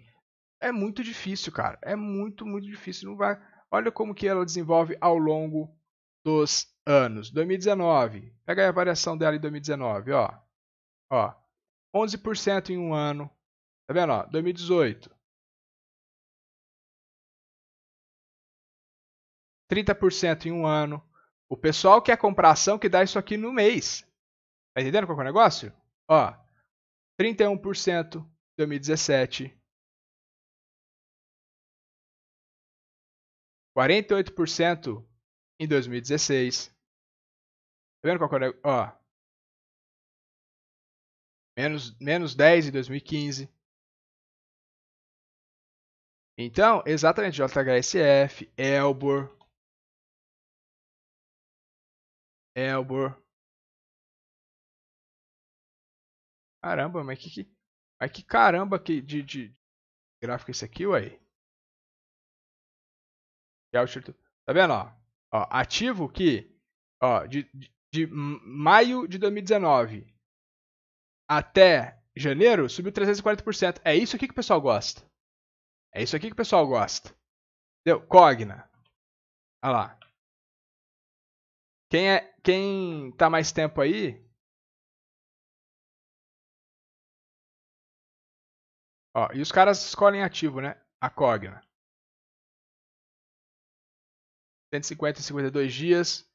é muito difícil, cara. É muito, muito difícil. Não vai... Olha como que ela desenvolve ao longo dos anos. 2019. Pega a variação dela em 2019, ó.
Ó. 11% em um ano. Tá vendo, ó? 2018. 30% em um ano. O pessoal quer comprar ação que dá isso aqui no mês. Tá entendendo qual é o negócio? Ó, 31% em 2017. 48% em 2016. Tá vendo qual é o negócio? Ó, menos, menos 10 em 2015. Então, exatamente, JHSF, Elbor, Elbor. Caramba, mas que, que, mas que caramba que de, de gráfico é esse aqui, ué? Tá vendo, ó? ó ativo que, ó, de, de, de maio de 2019
até janeiro subiu 340%. É isso aqui que o pessoal gosta.
É isso aqui que o pessoal gosta. Entendeu? Cogna. Olha lá. Quem é quem tá mais tempo aí. Ó, e os caras escolhem ativo, né? A Cogna. 150 e 52 dias.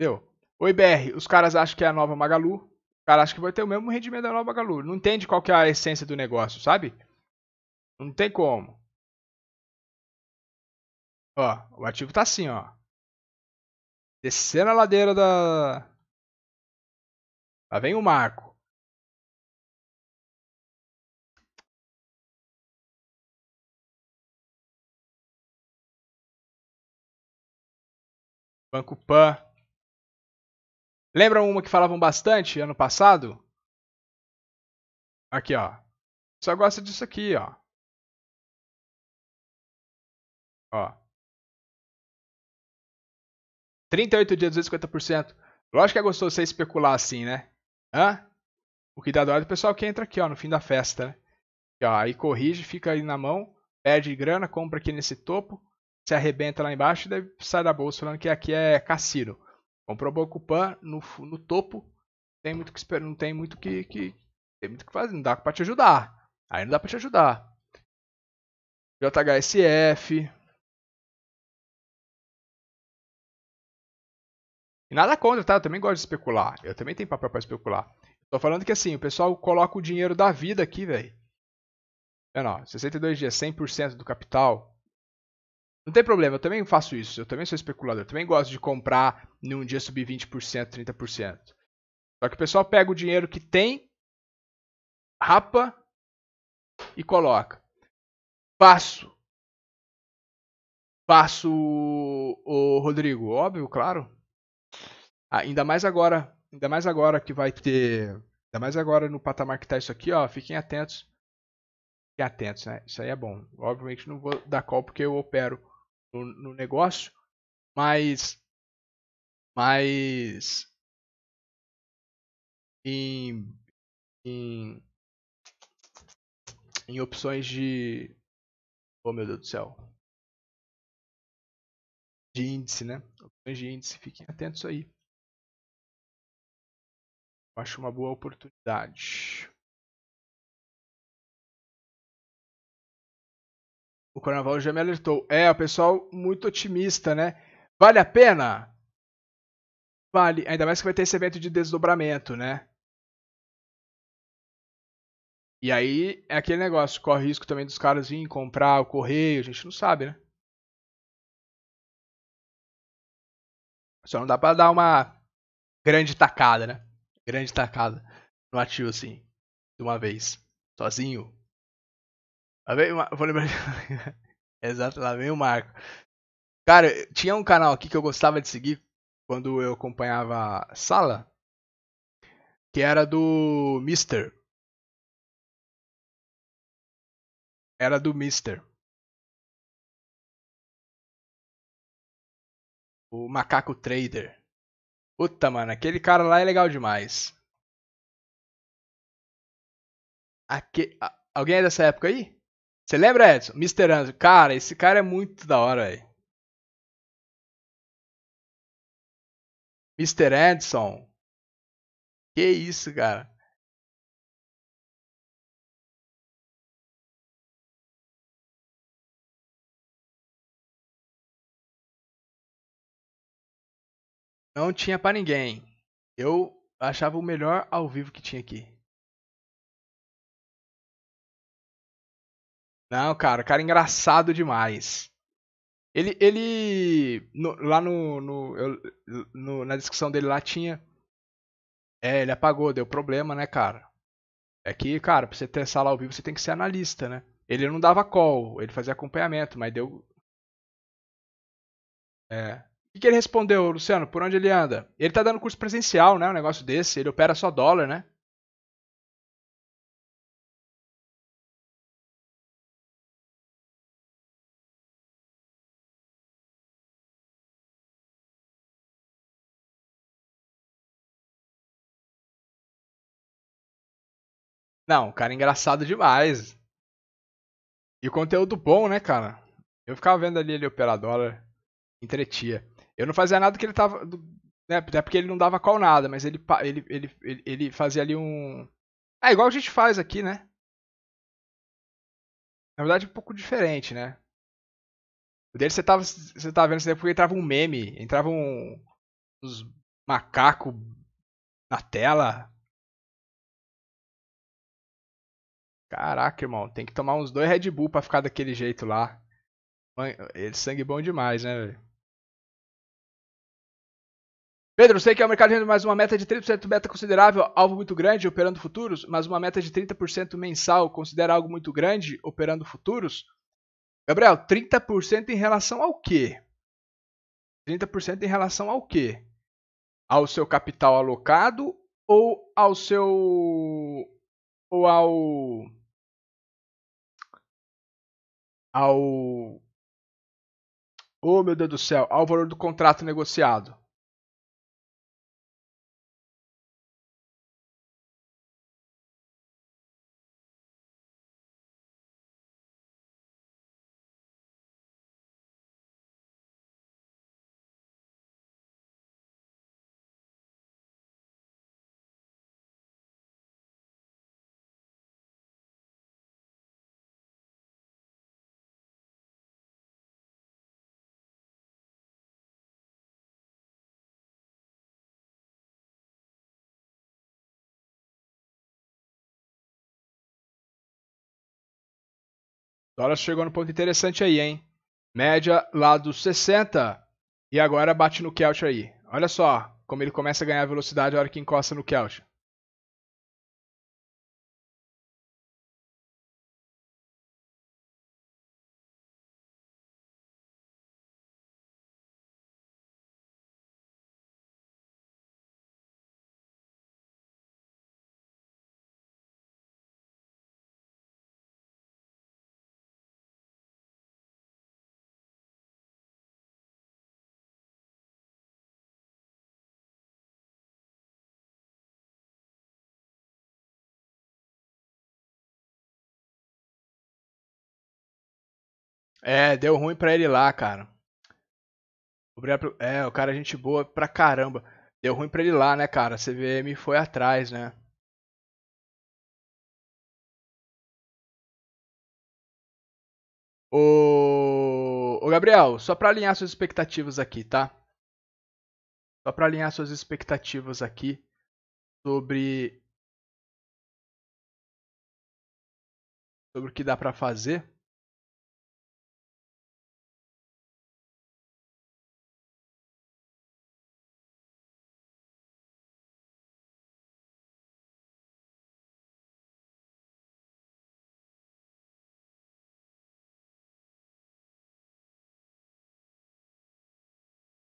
Deu. Oi Br. os caras acham que é a nova Magalu. Os caras acham que vai ter o mesmo rendimento da nova Magalu. Não entende qual que é a essência do negócio, sabe? Não tem como. Ó, o artigo tá assim, ó. Descendo a ladeira da. Lá vem o Marco. Banco Pan. Lembra uma que falavam bastante ano passado? Aqui, ó. Só gosta disso aqui, ó. Ó. 38 dias, 250%. Lógico que é gostoso você especular assim, né? Hã? O que dá dó é o pessoal
que entra aqui, ó, no fim da festa, né? ó, aí corrige, fica aí na mão, perde grana, compra aqui nesse topo, se arrebenta lá embaixo e sai da bolsa falando que aqui é cassino. Comprou Bocupan no, no topo, tem muito que, não tem muito que, que tem
muito que fazer, não dá pra te ajudar. Aí não dá pra te ajudar. JHSF, E nada contra, tá? Eu também gosto de especular. Eu também tenho papel para especular. Tô falando que assim, o pessoal coloca
o dinheiro da vida aqui, velho. Não, não, 62 dias, 100% do capital. Não tem problema, eu também faço isso. Eu também sou especulador. Eu também gosto de comprar num dia
subir 20%, 30%. Só que o pessoal pega o dinheiro que tem, rapa e coloca. Faço. Faço o Rodrigo, óbvio, claro.
Ah, ainda mais agora, ainda mais agora que vai ter, ainda mais agora no patamar que está isso aqui, ó, fiquem atentos. Fiquem atentos, né? Isso aí é bom. Obviamente não vou dar
call porque eu opero no, no negócio, mas mas em, em em opções de oh meu Deus do céu de índice, né? Opções de índice, fiquem atentos aí. Acho uma boa oportunidade. O carnaval já me alertou. É, o pessoal muito otimista, né? Vale a pena?
Vale. Ainda mais que vai ter esse evento de desdobramento, né?
E aí é aquele negócio, corre risco também dos caras virem comprar o correio, a gente não sabe, né? Só não dá para dar uma grande tacada, né? Grande tacada. No atiu, assim.
De uma vez. Sozinho. Lá vem o Marco. Vou lembrar. Exato, lá vem o Marco. Cara, tinha um canal aqui que eu gostava de seguir quando eu
acompanhava a sala. Que era do Mister. Era do Mister. O Macaco Trader. Puta, mano, aquele cara lá é legal demais. Aque... Alguém é dessa época aí? Você lembra, Edson? Mr. Anderson? Cara, esse cara é muito da hora, velho. Mr. Edson. Que isso, cara. Não tinha para ninguém. Eu achava o melhor ao vivo que tinha aqui. Não, cara, o cara é engraçado demais. Ele, ele no, lá no, no, eu, no,
na discussão dele lá tinha, é, ele apagou, deu problema, né, cara? É que, cara, pra você ter sala ao vivo, você tem que ser analista, né? Ele não dava call, ele fazia acompanhamento, mas deu, é. O que ele respondeu, Luciano? Por onde ele anda?
Ele tá dando curso presencial, né? Um negócio desse. Ele opera só dólar, né? Não, cara, é engraçado demais. E conteúdo bom, né, cara?
Eu ficava vendo ali ele operar dólar, entretia. Eu não fazia nada que ele tava. Né, até porque ele não dava call nada, mas ele, ele, ele, ele, ele fazia ali um. é igual a gente
faz aqui, né? Na verdade, um pouco diferente, né? O dele você tava, você tava vendo, porque entrava um meme, entrava um, uns macaco na tela. Caraca, irmão, tem que tomar uns dois Red Bull pra ficar daquele jeito lá. Ele sangue bom demais, né, velho?
Pedro, sei que é o mercado rende mais uma meta de 30% meta considerável, alvo muito grande, operando futuros, mas uma meta de 30% mensal considera algo muito grande, operando futuros? Gabriel, 30% em relação ao quê? 30% em relação ao quê?
Ao seu capital alocado ou ao seu ou ao ao Oh, meu Deus do céu, ao valor do contrato negociado. dólar chegou no ponto interessante aí, hein?
Média lá dos 60. E agora bate no Kelt aí. Olha só
como ele começa a ganhar velocidade a hora que encosta no Kelt. É, deu ruim pra ele lá, cara. Obrigado. É, o cara é gente boa pra caramba. Deu ruim pra ele lá, né, cara? A CVM foi atrás, né? Ô, Ô Gabriel, só pra alinhar suas expectativas aqui, tá? Só pra alinhar suas expectativas aqui sobre sobre o que dá para fazer.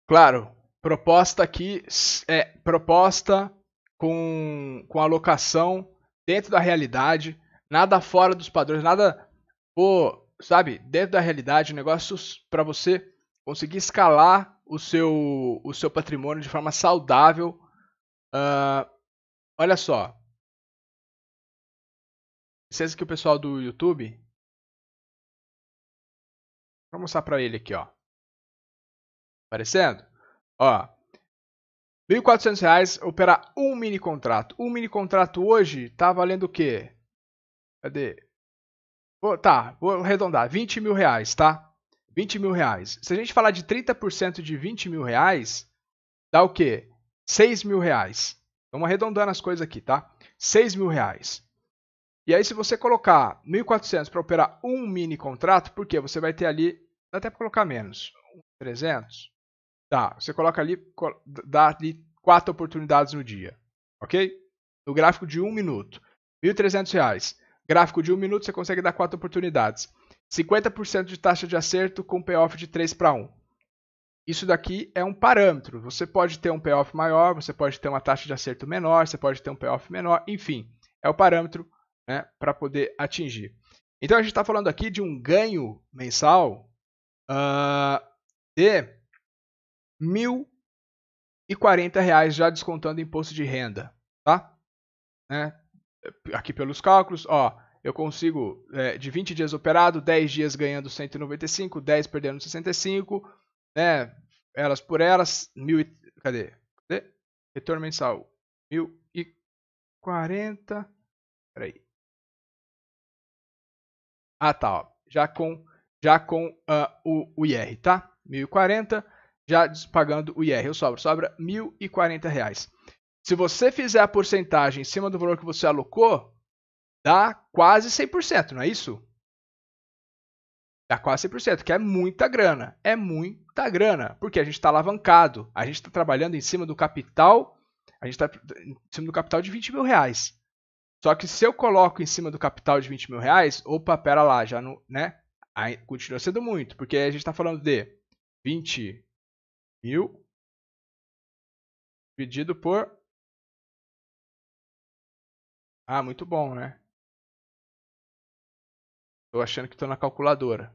Claro, proposta aqui é proposta com, com alocação dentro da
realidade, nada fora dos padrões, nada, pô, sabe, dentro da realidade, negócios para você conseguir escalar o seu, o seu patrimônio de forma
saudável. Uh, olha só. Licença que o pessoal do YouTube. Vou mostrar para ele aqui, ó. Aparecendo? Ó,
R$ 1.400 operar um mini contrato. Um mini contrato hoje tá valendo o quê? Cadê? Oh, tá, vou arredondar. 20 mil reais, tá? 20 mil reais. Se a gente falar de 30% de 20 mil reais, dá o quê? 6 mil reais. Estamos arredondando as coisas aqui, tá? 6 mil reais. E aí, se você colocar 1.400 para operar um mini contrato, por quê? Você vai ter ali, dá até para colocar menos, 300. Tá, você coloca ali, dá ali quatro oportunidades no dia, ok? No gráfico de um minuto, R$ 1.300. Gráfico de um minuto, você consegue dar quatro oportunidades. 50% de taxa de acerto com payoff de 3 para 1. Isso daqui é um parâmetro. Você pode ter um payoff maior, você pode ter uma taxa de acerto menor, você pode ter um payoff menor, enfim, é o parâmetro né, para poder atingir. Então a gente está falando aqui de um ganho mensal uh, de 1.040 reais já descontando imposto de renda, tá? Né? Aqui pelos cálculos, ó, eu consigo é, de 20 dias operado, 10 dias ganhando 195, 10 perdendo 65, né? Elas por elas, mil e, cadê?
cadê? Retorno mensal, 1.040, peraí. Ah, tá, ó, já com já com uh,
o, o IR, tá? 1040 já pagando o IR. Eu sobra, sobra R$ 1.040. Reais. Se você fizer a porcentagem em cima do valor que você alocou, dá quase 100%, não é isso? Dá quase 100%, que é muita grana. É muita grana, porque a gente está alavancado. A gente está trabalhando em cima do capital, a gente está em cima do capital de 20 mil reais. Só que se eu coloco em cima do capital de 20 mil reais, opa, pera lá, já não, né? Aí continua sendo muito, porque
a gente está falando de 20 mil dividido por. Ah, muito bom, né? estou achando que estou na calculadora.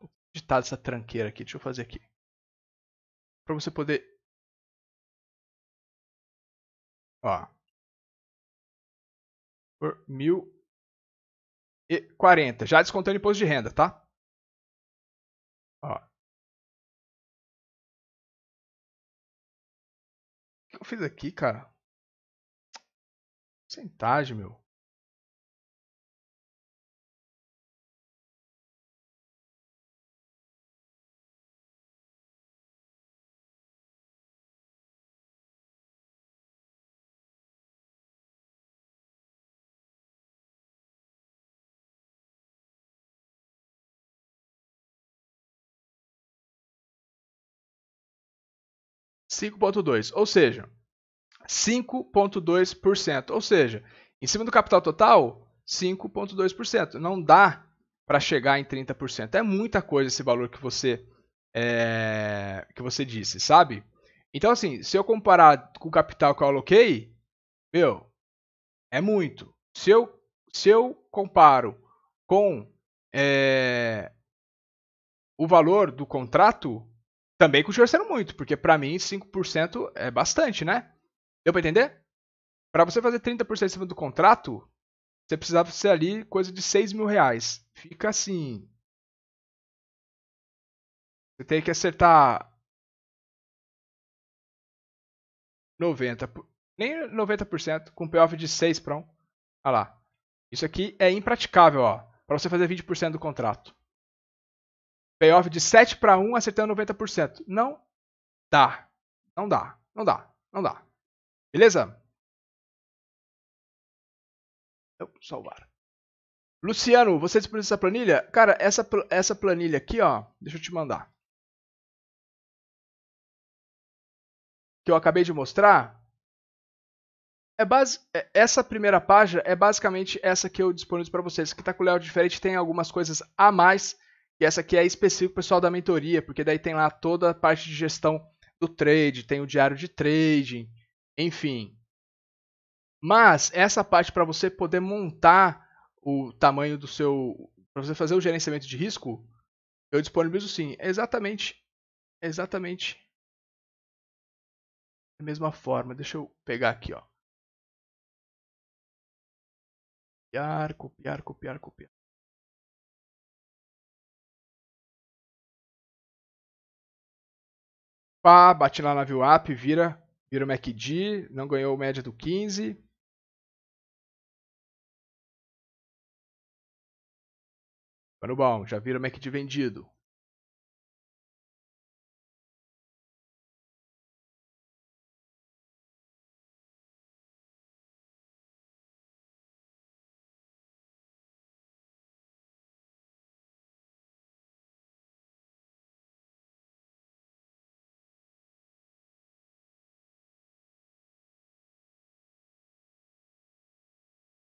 Vou digitar essa tranqueira aqui. Deixa eu fazer aqui. Para você poder Ó. Por 1.040. Já descontando imposto de renda, tá? Ó. O que eu fiz aqui, cara? Porcentagem, meu. 5,2%. Ou seja, 5,2%.
Ou seja, em cima do capital total, 5,2%. Não dá para chegar em 30%. É muita coisa esse valor que você, é, que você disse, sabe? Então, assim, se eu comparar com o capital que eu aloquei, meu, é muito. Se eu, se eu comparo com é, o valor do contrato, também continua sendo muito, porque para mim 5% é bastante, né? Deu pra entender? Para você fazer 30% em cima do contrato, você precisava ser ali coisa de 6 mil reais.
Fica assim. Você tem que acertar 90, nem 90%, com payoff de 6 para 1. Olha lá. Isso aqui é impraticável, ó, para você fazer
20% do contrato payoff de 7 para 1 acertando 90%. Não
dá. Não dá. Não dá. Não dá. Beleza? Eu salvar. Luciano, você disponibiliza essa planilha? Cara, essa, essa planilha aqui, ó. Deixa eu te mandar. Que eu acabei de mostrar. É
base, é, essa primeira página é basicamente essa que eu disponibilizo para vocês. Que tá com layout diferente, tem algumas coisas a mais e essa aqui é específica para o pessoal da mentoria, porque daí tem lá toda a parte de gestão do trade, tem o diário de trading, enfim. Mas essa parte para você poder montar o tamanho do seu, para você fazer o gerenciamento de risco, eu disponibilizo sim, é exatamente, é exatamente
da mesma forma. Deixa eu pegar aqui, ó. Copiar, copiar, copiar, copiar. Pá, bate lá na view up, vira, vira o MACD, não ganhou média do 15. Pano bom, já vira o MACD vendido.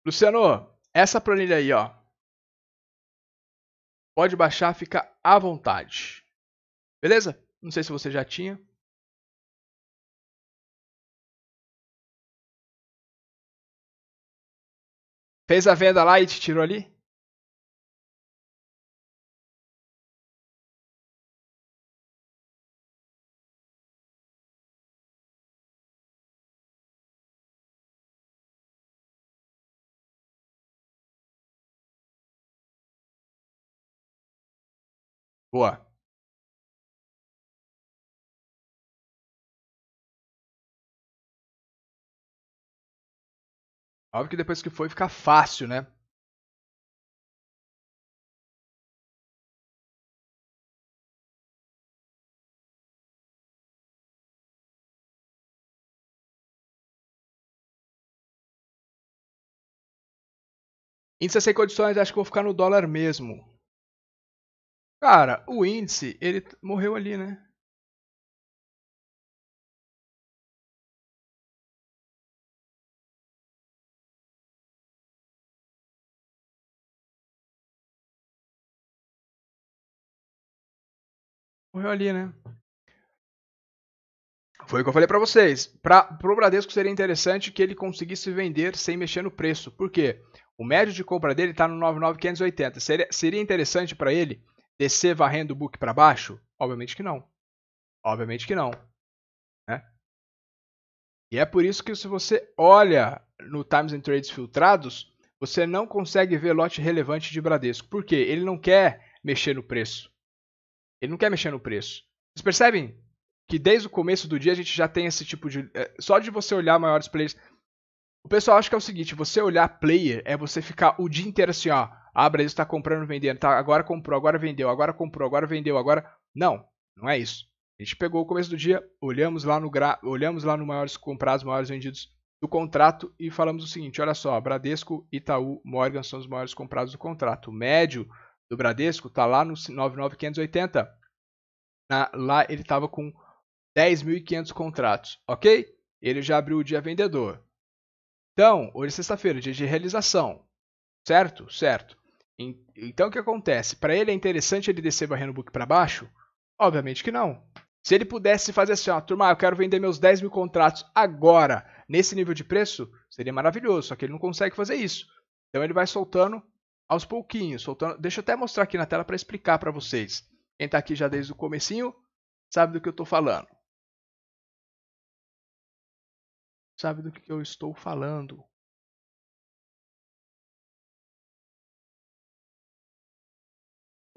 Luciano, essa planilha aí, ó. Pode baixar, fica à vontade. Beleza? Não sei se você já tinha. Fez a venda lá e te tirou ali? Boa. Óbvio que depois que foi fica fácil, né? Índice sem condições, acho que vou ficar no dólar mesmo. Cara, o índice, ele morreu ali, né? Morreu ali, né? Foi o que eu falei para vocês. Para o Bradesco seria interessante que ele conseguisse
vender sem mexer no preço. Por quê? O médio de compra dele está no 99,580. Seria, seria interessante para ele descer varrendo o book para baixo? Obviamente que não. Obviamente que não. Né? E é por isso que se você olha no Times and Trades filtrados, você não consegue ver lote relevante de Bradesco. Por quê? Ele não quer mexer no preço. Ele não quer mexer no preço. Vocês percebem que desde o começo do dia a gente já tem esse tipo de. Eh, só de você olhar maiores players. O pessoal acha que é o seguinte: você olhar player é você ficar o dia inteiro assim, ó. Ah, Brasil está comprando, vendendo, tá, agora comprou, agora vendeu, agora comprou, agora vendeu, agora. Não, não é isso. A gente pegou o começo do dia, olhamos lá no gra... olhamos lá no maiores comprados, maiores vendidos do contrato e falamos o seguinte: olha só, Bradesco, Itaú, Morgan são os maiores comprados do contrato. O médio do Bradesco está lá no 99580. Na, lá ele estava com 10.500 contratos, ok? Ele já abriu o dia vendedor. Então, hoje é sexta-feira, dia de realização, certo? Certo. Então o que acontece? Para ele é interessante ele descer varrendo o book para baixo? Obviamente que não. Se ele pudesse fazer assim, ó, turma, eu quero vender meus 10 mil contratos agora, nesse nível de preço, seria maravilhoso, só que ele não consegue fazer isso. Então ele vai soltando aos pouquinhos, soltando. Deixa eu até mostrar aqui na tela para explicar para vocês. Quem está aqui já desde o comecinho sabe do que eu estou
falando. Sabe do que eu estou falando.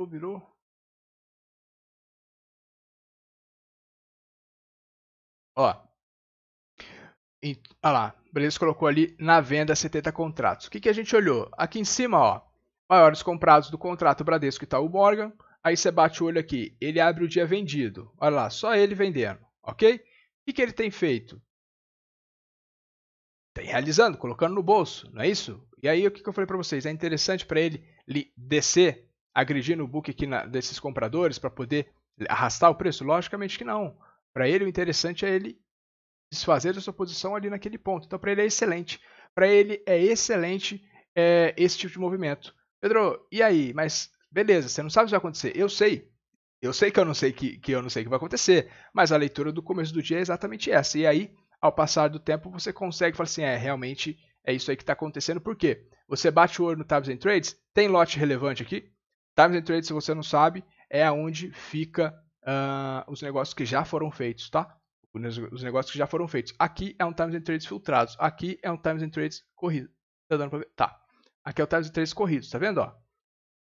virou Ó. Olha, lá, beleza, colocou
ali na venda 70 contratos. O que, que a gente olhou? Aqui em cima, ó, maiores comprados do contrato Bradesco e Itaú Morgan. Aí você bate o olho aqui, ele abre o dia vendido. Olha lá, só ele vendendo, ok? O que, que ele tem feito? Tem tá realizando, colocando no bolso, não é isso? E aí o que, que eu falei para vocês? É interessante para ele, ele descer agredindo o book aqui na, desses compradores para poder arrastar o preço? Logicamente que não. Para ele, o interessante é ele desfazer a sua posição ali naquele ponto. Então, para ele é excelente. Para ele é excelente é, esse tipo de movimento. Pedro, e aí? Mas beleza, você não sabe o que vai acontecer. Eu sei. Eu sei que eu não sei que, que eu não sei o que vai acontecer. Mas a leitura do começo do dia é exatamente essa. E aí, ao passar do tempo, você consegue falar assim: é, realmente é isso aí que está acontecendo. Por quê? Você bate o olho no Tabs and Trades, tem lote relevante aqui? Times and Trades, se você não sabe, é onde fica uh, os negócios que já foram feitos, tá? Os negócios que já foram feitos. Aqui é um Times and Trades filtrados. Aqui é um Times and Trades corrido. Tá dando pra ver? Tá. Aqui é o Times and Trades tá vendo? Ó?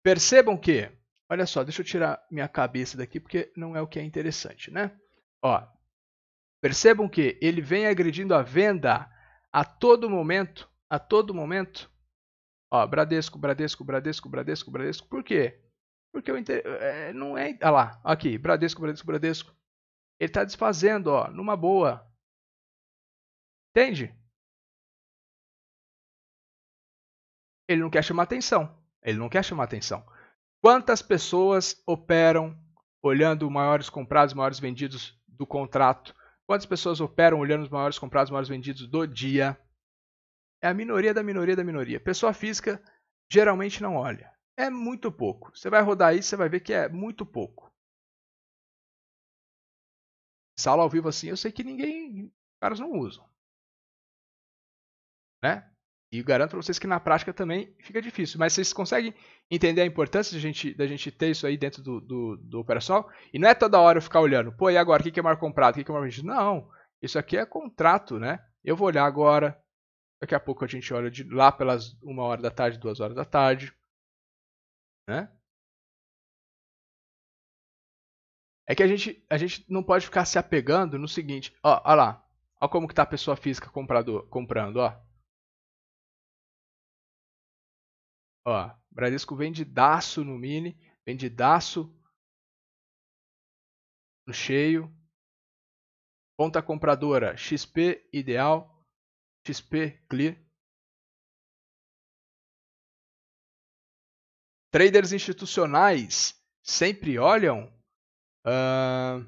Percebam que, olha só, deixa eu tirar minha cabeça daqui porque não é o que é interessante, né? Ó, percebam que ele vem agredindo a venda a todo momento, a todo momento, Ó, Bradesco, Bradesco, Bradesco, Bradesco, Bradesco. Por quê?
Porque o inter... é, é não é. Olha
lá, aqui, Bradesco, Bradesco, Bradesco. Ele está
desfazendo, ó, numa boa. Entende? Ele não quer chamar atenção. Ele não quer chamar atenção.
Quantas pessoas operam olhando maiores comprados, maiores vendidos do contrato? Quantas pessoas operam olhando os maiores comprados, maiores vendidos do dia? É a minoria da minoria da minoria. Pessoa física geralmente não olha. É muito pouco.
Você vai rodar aí, você vai ver que é muito pouco. Sala ao vivo assim, eu sei que ninguém. Os caras não usam.
Né? E garanto para vocês que na prática também fica difícil. Mas vocês conseguem entender a importância da gente, da gente ter isso aí dentro do, do, do operacional? E não é toda hora eu ficar olhando, pô, e agora? O que é maior comprado? O que é maior vendido? Não. Isso aqui é contrato, né? Eu vou olhar agora. Daqui
a pouco a gente olha de lá pelas uma hora da tarde, duas horas da tarde. Né? É que a gente, a gente não pode ficar
se apegando no seguinte, ó, ó lá, ó como que tá a pessoa física comprador, comprando, ó.
Ó, Bradesco vendidaço no mini, vendidaço no cheio. Ponta compradora, XP ideal, XP, Traders institucionais sempre olham. Uh...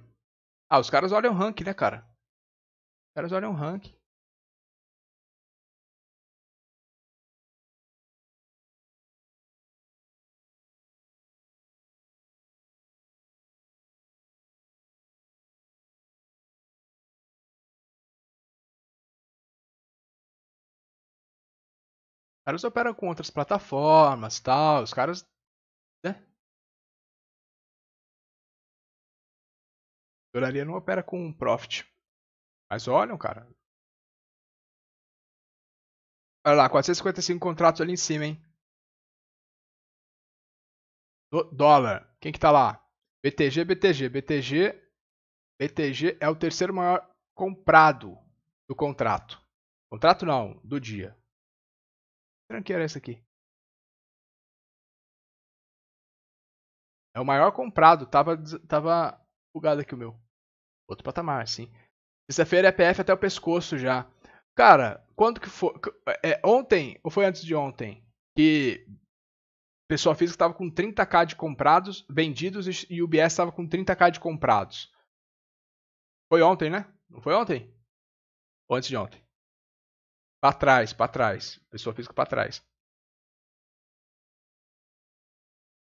Ah, os caras olham rank, né, cara? Os caras olham rank. caras operam com outras plataformas tal, os caras. Né? A Dolaria não opera com profit. Mas olham, cara. Olha lá, 455 contratos ali em cima, hein?
Do dólar. Quem que tá lá? BTG, BTG, BTG. BTG
é o terceiro maior comprado do contrato. Contrato não, do dia tranqueira é essa aqui? É o maior comprado, tava, tava bugado aqui o meu. Outro
patamar, sim Sexta-feira é PF até o pescoço já. Cara, quanto que foi? É, ontem, ou foi antes de ontem, que pessoa física estava com 30k de comprados, vendidos, e o BS estava com 30k de comprados.
Foi ontem, né? Não foi ontem? Ou antes de ontem? Para trás, para trás. Pessoa física para trás.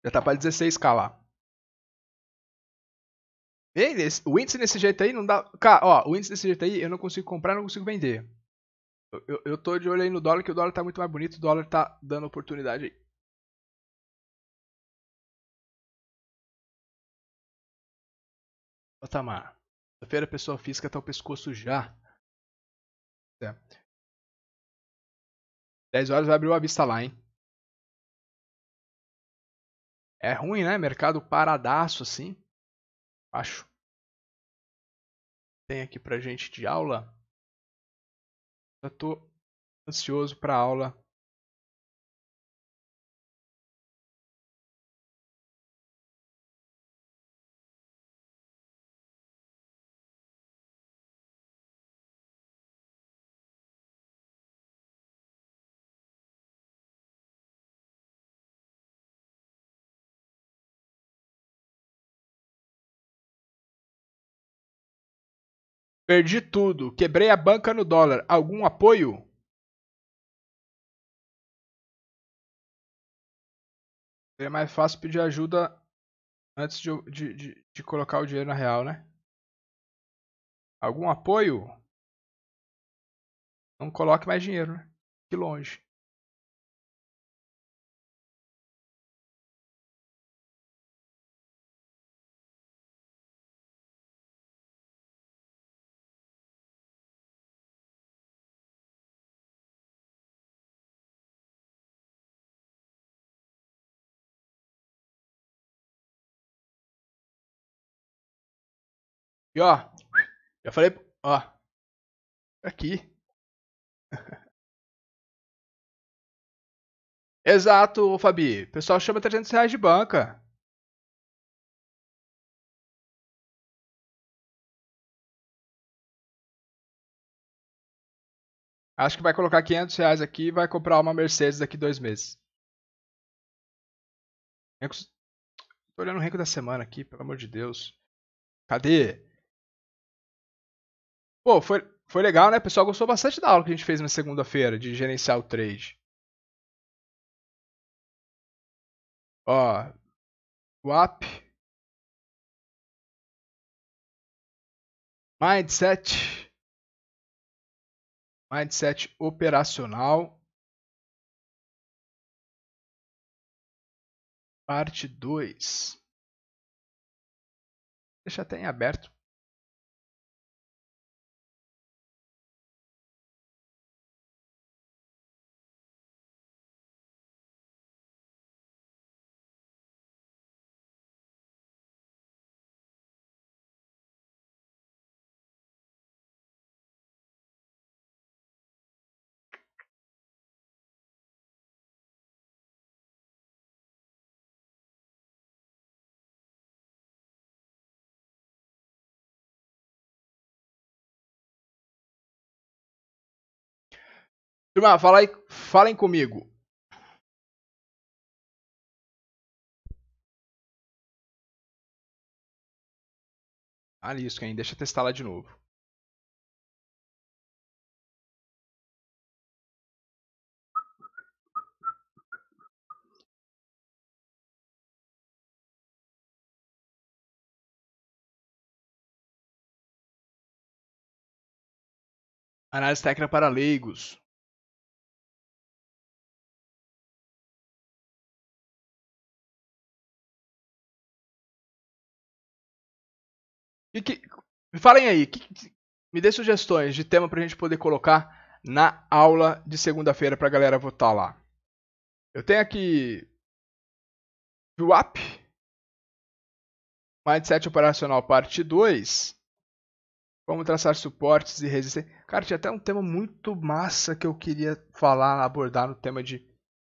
Já tá para 16k lá. o índice desse jeito
aí não dá. Cara, ó, o índice desse jeito aí eu não consigo comprar, não consigo vender. Eu, eu, eu tô de olho aí
no dólar, que o dólar tá muito mais bonito, o dólar tá dando oportunidade aí. Otamar. feira pessoa física tá o pescoço já. 10 horas vai abrir o Avista lá, hein? É ruim, né? Mercado paradaço assim. Acho. Tem aqui pra gente de aula. Já tô ansioso pra aula Perdi tudo, quebrei a banca no dólar. Algum apoio? É mais fácil pedir ajuda antes de, de, de, de, colocar o dinheiro na real, né? Algum apoio? Não coloque mais dinheiro, né? Que longe. ó, já falei, ó, aqui. Exato, Fabi. O pessoal chama 300 reais de banca. Acho que vai colocar 500 reais aqui e vai comprar uma Mercedes daqui dois meses. Tô olhando o renco da semana aqui, pelo amor de Deus. Cadê? Pô, foi, foi legal, né? O pessoal gostou bastante da aula que a gente fez na segunda-feira de gerenciar o trade. Ó, app, Mindset. Mindset operacional. Parte 2. Deixa até em aberto Turma, fala aí, falem comigo. Ali isso, hein? Deixa eu testar lá de novo. Análise técnica para leigos. E que, falem aí, que, me dê sugestões de tema pra gente poder colocar na aula de
segunda-feira
pra galera votar lá. Eu tenho aqui VWAP, Mindset Operacional Parte 2.
Como traçar suportes e resistência. Cara, tinha até um tema muito massa que eu queria falar, abordar no tema de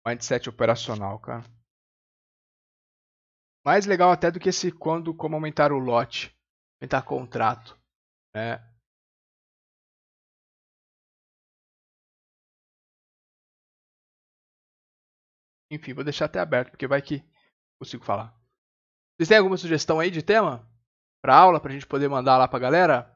mindset operacional, cara.
Mais legal até do que esse quando como aumentar o lote aumentar contrato, né? Enfim, vou deixar até aberto, porque vai que consigo falar. Vocês têm alguma sugestão aí de tema? para aula, para a gente poder mandar lá para a galera?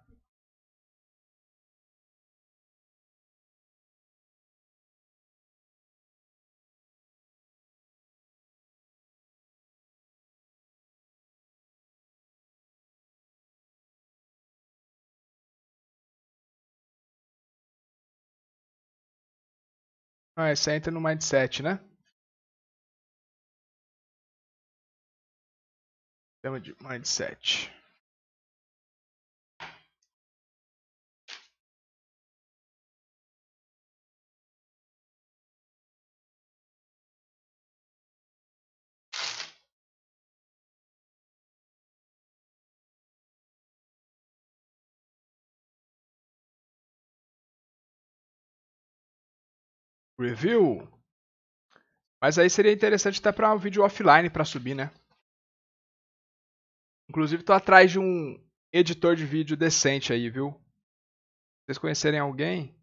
Ah, é, você entra no mindset, né? Chama de mindset. Review. Mas aí seria interessante até para um vídeo offline para subir, né? Inclusive tô atrás de um editor de vídeo decente aí, viu? vocês conhecerem alguém,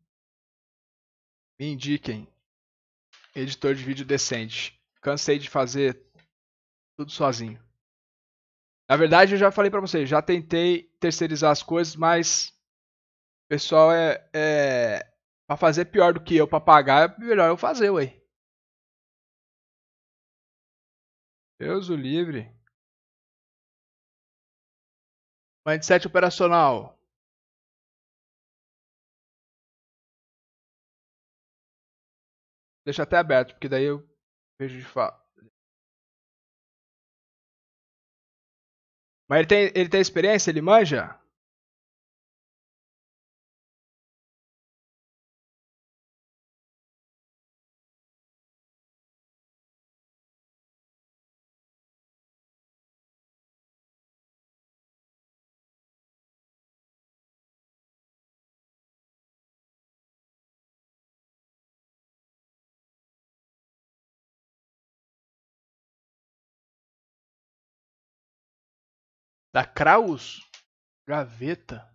me indiquem.
Editor de vídeo decente. Cansei de fazer tudo sozinho. Na verdade, eu já falei para vocês, já tentei terceirizar as coisas,
mas o pessoal é, é Pra fazer pior do que eu pra pagar, é melhor eu fazer, ué. Deus o livre. Mindset operacional. Deixa até aberto, porque daí eu vejo de fato. Mas ele tem, ele tem experiência? Ele manja? da Kraus? Gaveta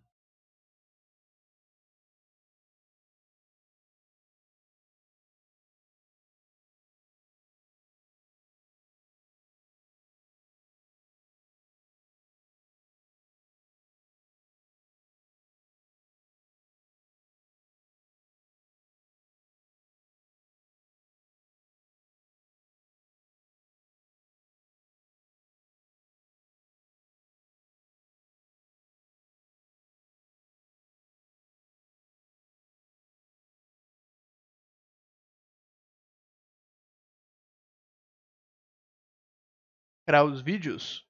para os vídeos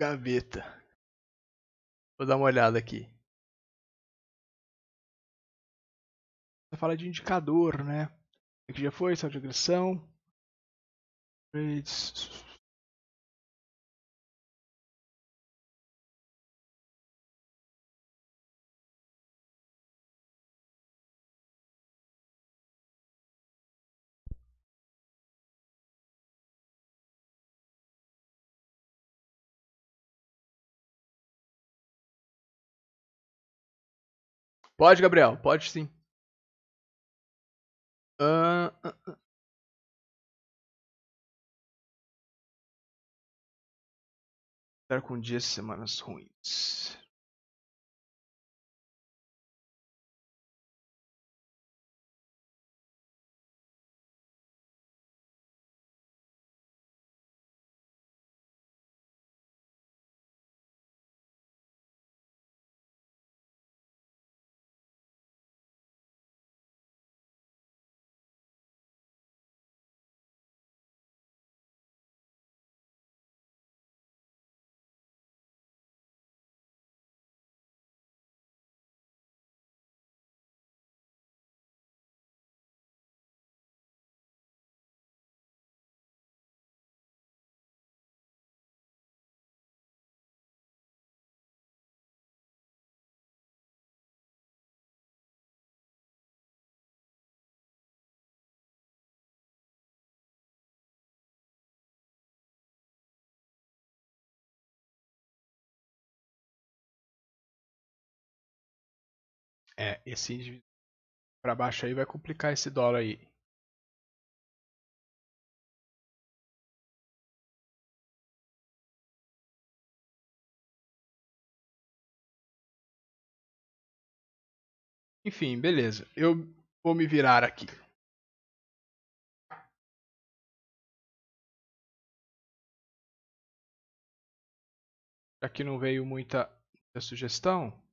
Gaveta. Vou dar uma olhada aqui. Fala de indicador, né? Aqui já foi, salto de agressão. Pode, Gabriel, pode sim. Uh, uh, uh. Estar com dias e semanas ruins É, esse para baixo aí vai complicar esse dólar aí. Enfim, beleza. Eu vou me virar aqui. Aqui não veio muita sugestão.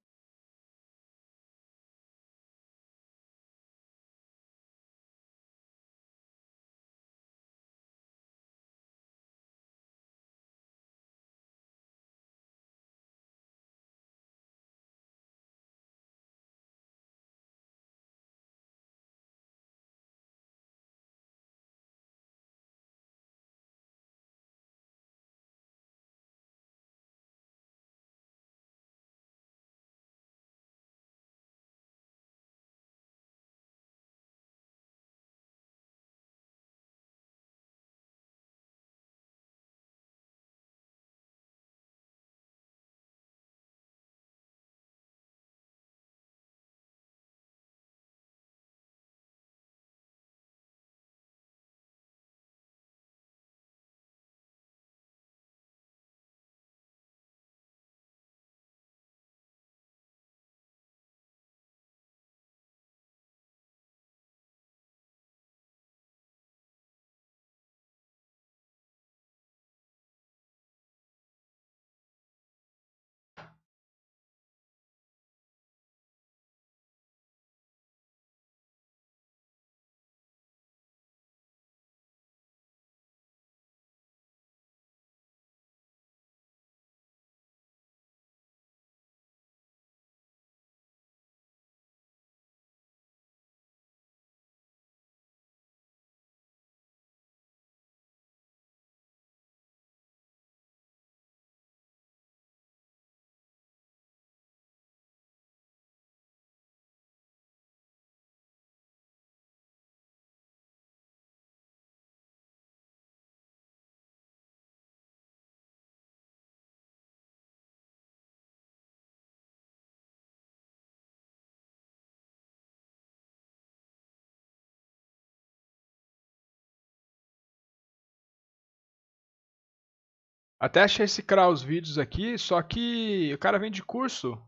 Até achei esse crar os vídeos aqui, só que o cara vem de curso.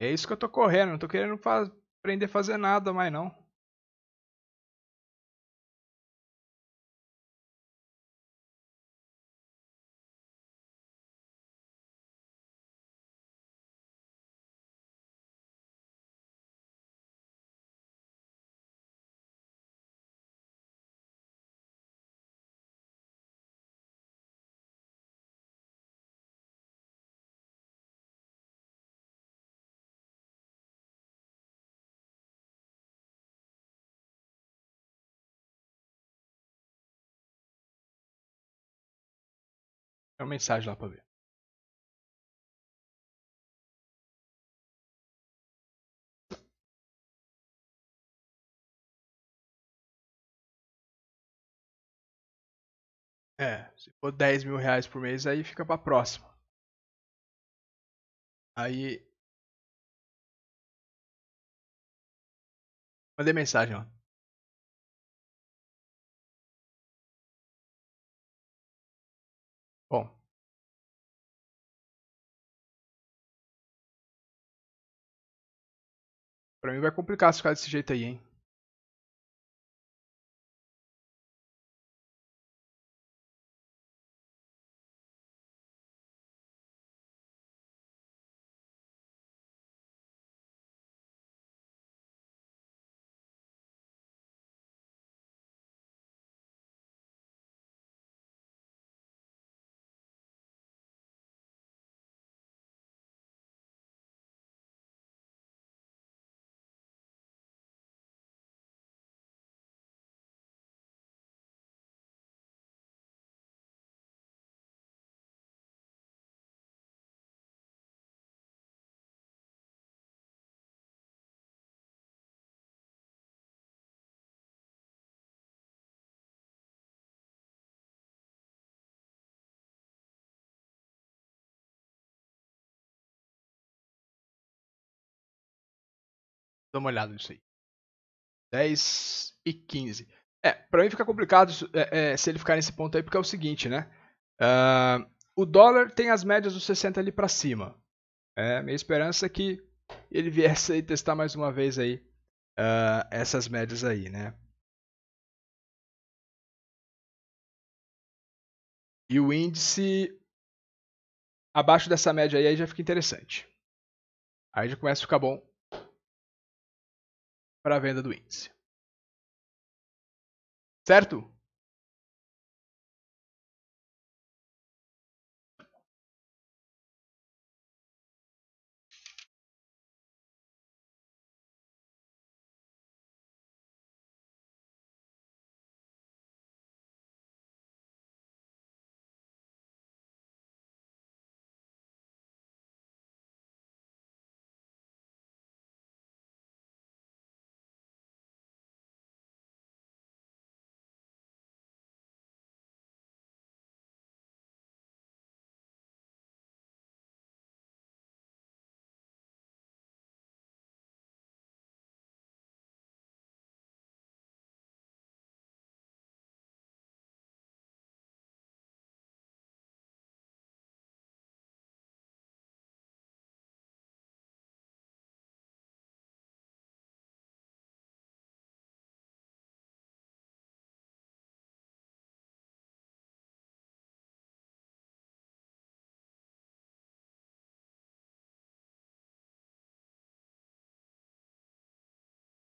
É isso que eu tô correndo, não tô querendo aprender a fazer nada mais não. uma mensagem lá para ver. É, se for 10 mil reais por mês, aí fica pra próxima. Aí. Mandei mensagem, ó. Pra mim vai complicar se ficar desse jeito aí, hein? dar uma olhada nisso aí. 10 e 15. É,
pra mim fica complicado é, é, se ele ficar nesse ponto aí, porque é o seguinte, né? Uh, o dólar tem as médias dos 60 ali para cima. É, minha esperança é que ele viesse
aí testar mais uma vez aí uh, essas médias aí, né? E o índice abaixo dessa média aí, aí já fica interessante. Aí já começa a ficar bom para a venda do índice. Certo?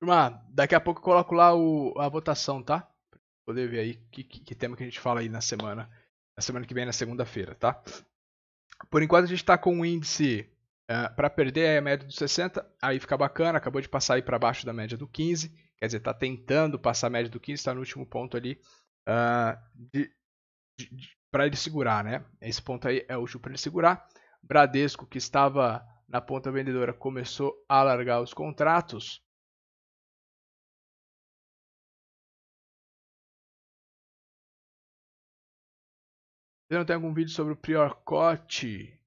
Turma, daqui a pouco eu coloco lá o, a votação, tá?
Pra poder ver aí que, que, que tema que a gente fala aí na semana. Na semana que vem, na segunda-feira, tá? Por enquanto a gente tá com um índice uh, eh, para perder a é média dos 60, aí fica bacana, acabou de passar aí para baixo da média do 15, quer dizer, tá tentando passar a média do 15, está no último ponto ali uh, de, de, de, para ele segurar, né? Esse ponto aí é útil para ele segurar. Bradesco, que estava na ponta vendedora, começou a largar
os contratos Você não tem algum vídeo sobre o prior cote?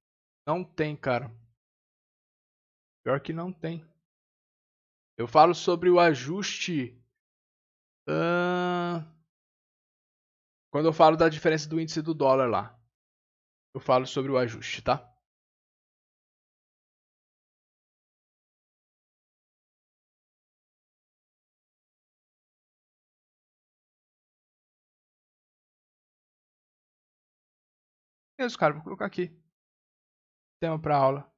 Não tem, cara. Pior que não tem. Eu falo sobre o ajuste. Uh, quando eu falo da diferença do índice do dólar lá. Eu falo sobre o ajuste, tá? mesmo, cara. Vou colocar aqui. Tema para aula.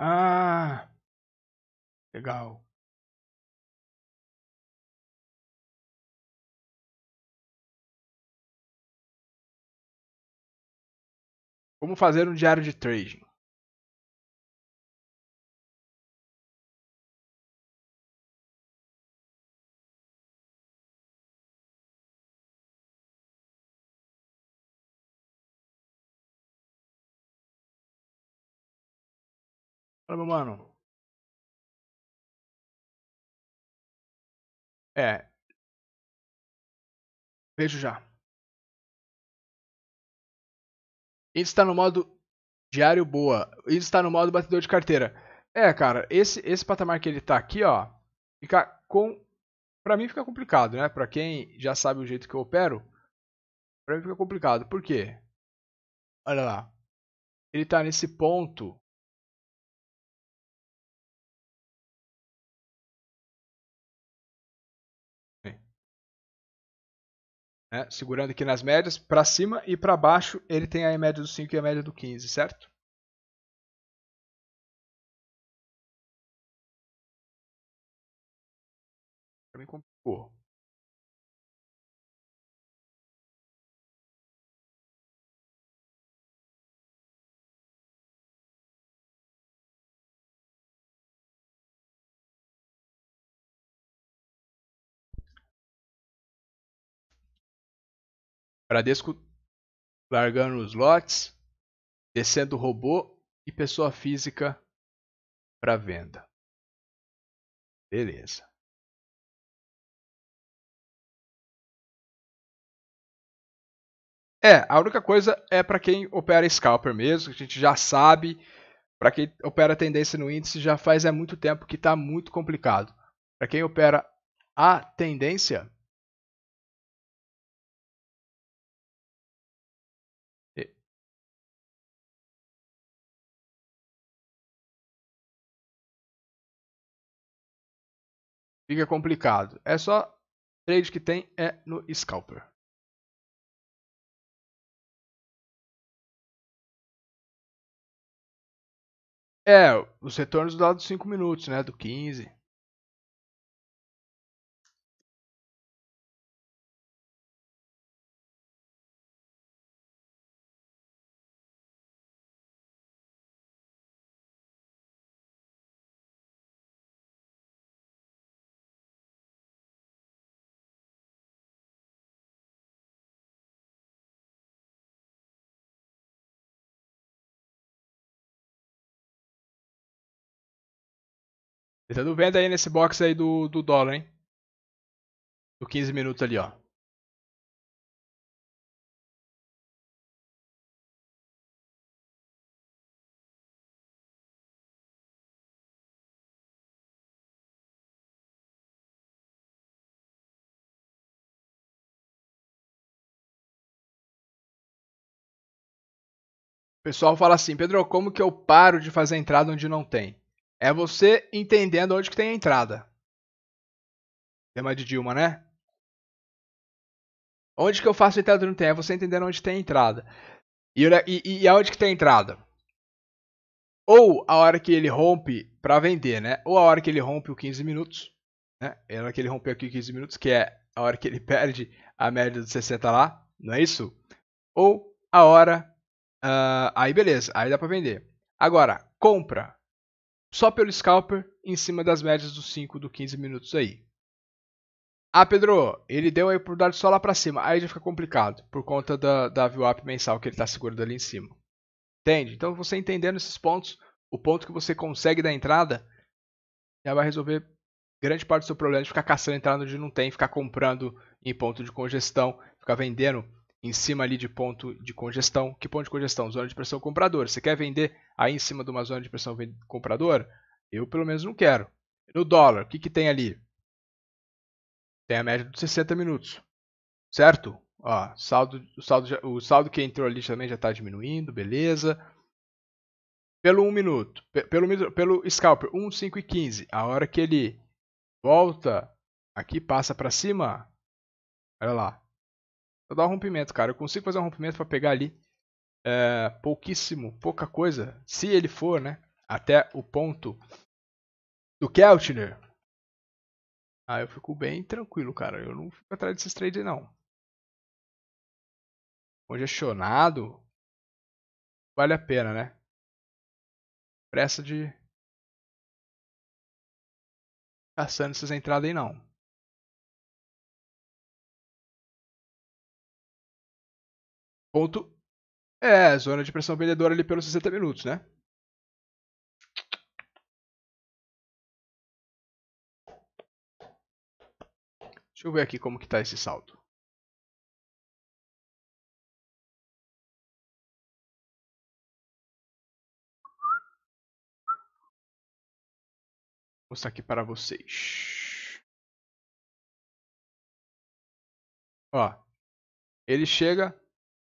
Ah! Legal. Como fazer um diário de trading? Fala, meu mano. É. Vejo já. Ele está no modo diário boa. Ele está no modo batedor de carteira. É,
cara, esse, esse patamar que ele está aqui, ó, fica com para mim fica complicado,
né? Para quem já sabe o jeito que eu opero, para mim fica complicado. Por quê? Olha lá. Ele tá nesse ponto Né? Segurando aqui nas médias, para cima e para baixo ele tem a média do 5 e a média do 15, certo? Para complicou. Bradesco largando os lotes, descendo robô e pessoa física para venda. Beleza. É, a única coisa é para
quem opera scalper mesmo, a gente já sabe, para quem opera tendência no índice já
faz é muito tempo que está muito complicado. Para quem opera a tendência, Fica complicado. É só trade que tem é no Scalper. É, os retornos do lado dos 5 minutos, né? Do 15. Ele do venda aí nesse box aí do, do dólar, hein? Do 15 minutos ali, ó. O pessoal fala assim, Pedro, como que eu paro de fazer entrada onde não tem? É
você entendendo onde que tem a entrada. Tema de Dilma, né? Onde que eu faço entrada no tempo? É você entendendo onde tem a entrada. E, e, e aonde que tem a entrada? Ou a hora que ele rompe para vender, né? Ou a hora que ele rompe o 15 minutos, né? É a hora que ele rompeu aqui o 15 minutos, que é a hora que ele perde a média dos 60 lá, não é isso? Ou a hora. Uh, aí beleza, aí dá para vender. Agora, compra só pelo scalper em cima das médias dos 5 do 15 minutos aí. Ah, Pedro, ele deu aí por dar só lá para cima. Aí já fica complicado, por conta da, da VWAP mensal que ele está segurando ali em cima. Entende? Então você entendendo esses pontos, o ponto que você consegue da entrada, já vai resolver grande parte do seu problema de ficar caçando entrada onde não tem, ficar comprando em ponto de congestão, ficar vendendo em cima ali de ponto de congestão. Que ponto de congestão? Zona de pressão comprador. Você quer vender aí em cima de uma zona de pressão comprador? Eu pelo menos não quero. No dólar, o que, que tem ali? Tem a média dos 60 minutos. Certo? Ó, saldo, o, saldo já, o saldo que entrou ali também já está diminuindo, beleza. Pelo 1 um minuto, pelo, pelo scalper 1, 5 e 15, a hora que ele volta aqui, passa para cima, olha lá, só dá um rompimento, cara. Eu consigo fazer um rompimento para pegar ali é, pouquíssimo, pouca coisa, se ele for, né? Até o ponto
do Keltner. Ah, eu fico bem tranquilo, cara. Eu não fico atrás desses trades, não. Congestionado. Vale a pena, né? Pressa de. Caçando essas entradas aí, não. Ponto. É, zona de pressão vendedora ali pelos 60 minutos, né? Deixa eu ver aqui como que tá esse saldo. Vou mostrar aqui para vocês. Ó, ele chega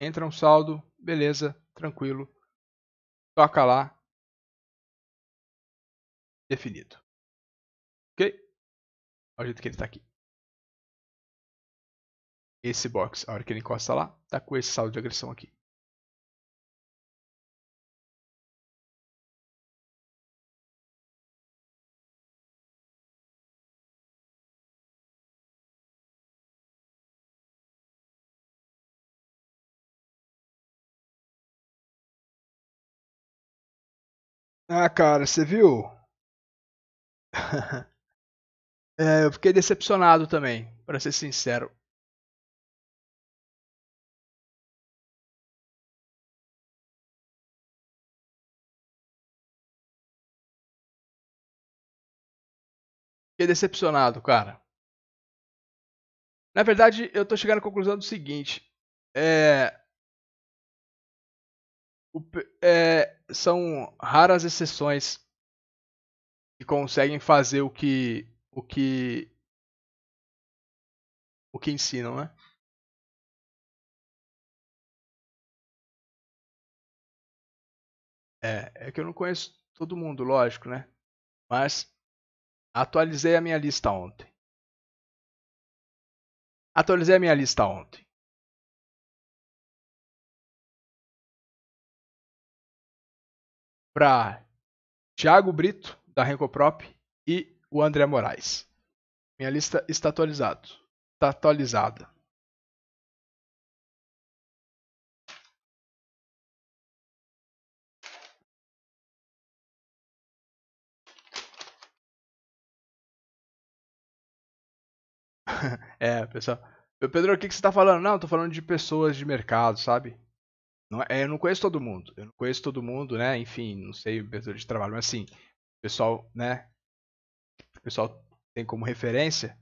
entra um saldo, beleza, tranquilo. Toca lá. Definido. Ok? Olha o jeito que ele está aqui. Esse box, a hora que ele encosta lá, está com esse saldo de agressão aqui. Ah, cara, você viu? é, eu fiquei decepcionado também, para ser sincero. Fiquei decepcionado, cara. Na verdade, eu tô chegando à conclusão do seguinte. É, o, é, são raras exceções que conseguem fazer o que o que o que ensinam, né? É, é que eu não conheço todo mundo, lógico, né? Mas atualizei a minha lista ontem. Atualizei a minha lista ontem. para Thiago Brito, da Rencoprop, e o André Moraes. Minha lista está tá atualizada. Está atualizada. é, pessoal. Pedro, o que, que você está falando? Não, estou falando de pessoas de mercado, sabe? Não, é, eu não
conheço todo mundo. Eu não conheço todo mundo, né? Enfim, não sei o pessoal de trabalho, mas assim, o pessoal,
né? O pessoal tem como referência.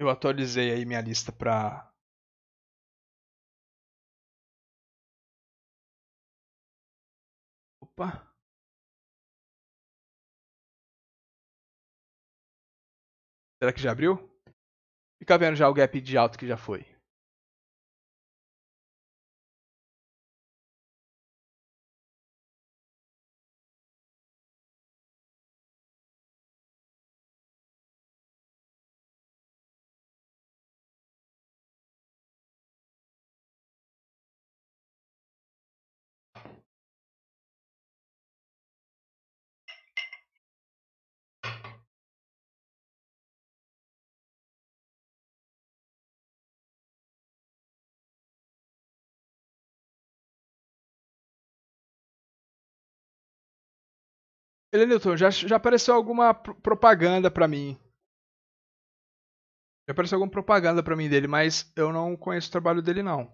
Eu atualizei aí minha lista pra. Opa! Será que já abriu? Fica vendo já o gap de alto que já foi. Elenilton, é já, já apareceu alguma propaganda pra mim. Já apareceu alguma propaganda pra mim dele, mas eu não conheço o trabalho dele, não.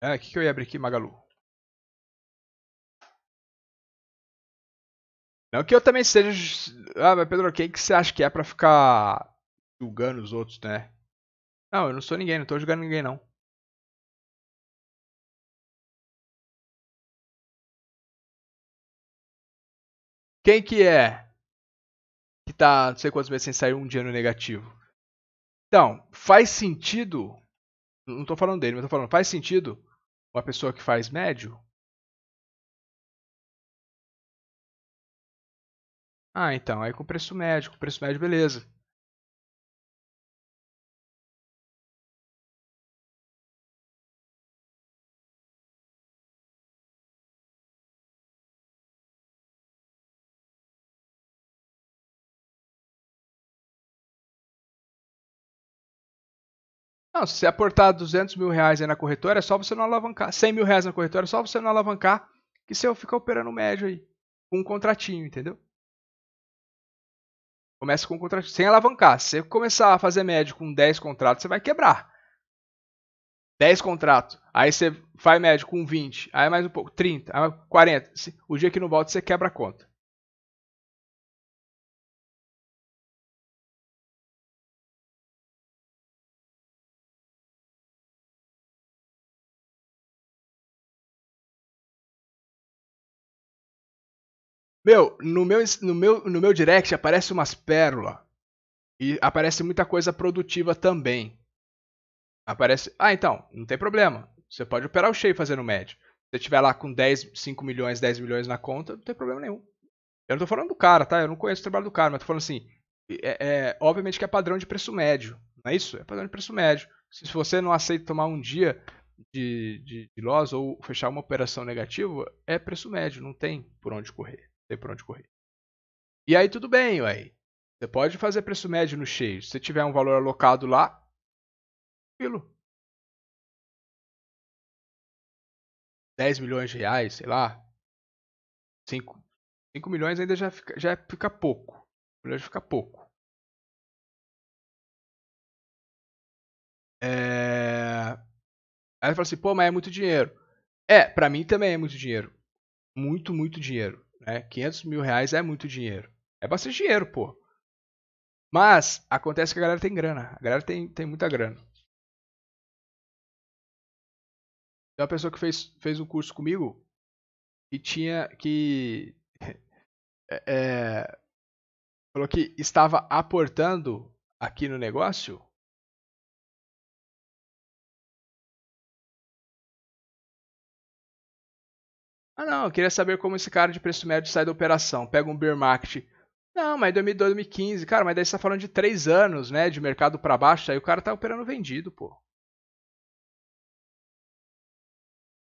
É, o que, que eu ia abrir aqui, Magalu? Não que eu também seja. Ah, mas Pedro, quem que você acha que é pra ficar julgando os outros, né? Não, eu não sou ninguém, não tô julgando ninguém, não. Quem que é? Que tá não sei quantos meses sem sair um dia no negativo. Então, faz sentido. Não tô falando dele, mas tô falando, faz sentido uma pessoa que faz médio Ah, então, aí com o preço médio, com o preço médio, beleza. Não, se você aportar 200 mil reais aí na corretora, é só você não alavancar. 100 mil reais na
corretora, é só você não alavancar, que você fica operando médio aí. Um contratinho, entendeu? Começa com um contrato sem alavancar. Se você começar a fazer médio com 10 contratos, você vai quebrar. 10 contratos. Aí você faz médio com 20.
Aí mais um pouco, 30, aí 40. O dia que não volta, você quebra a conta. Meu, no meu, no meu, no meu direct aparece umas pérolas. E aparece muita coisa produtiva
também. Aparece. Ah, então, não tem problema. Você pode operar o cheio fazendo médio. Se você tiver lá com 10, 5 milhões, 10 milhões na conta, não tem problema nenhum. Eu não tô falando do cara, tá? Eu não conheço o trabalho do cara, mas tô falando assim. É, é, obviamente que é padrão de preço médio, não é isso? É padrão de preço médio. Se você não aceita tomar um dia de, de, de loss ou fechar uma operação negativa, é preço médio, não tem por onde correr tem por onde correr.
E aí tudo bem, ué. Você pode fazer preço médio no cheio. Se você tiver um valor alocado lá, tranquilo. 10 milhões de reais, sei lá. 5, 5 milhões ainda já fica, já fica pouco. já fica pouco. É... Aí fala assim, pô, mas é muito dinheiro. É,
para mim também é muito dinheiro. Muito, muito dinheiro. Né? 500 mil reais é muito dinheiro.
É bastante dinheiro, pô. Mas acontece que a galera tem grana. A galera tem, tem muita grana. Tem uma pessoa que fez, fez um curso comigo e tinha que. É, é, falou que estava aportando aqui no negócio Ah, não, eu queria saber como esse cara de preço médio sai da operação. Pega um bear market.
Não, mas 2012, 2015, cara, mas daí você tá falando de 3 anos, né, de mercado para baixo, aí o cara tá
operando vendido, pô.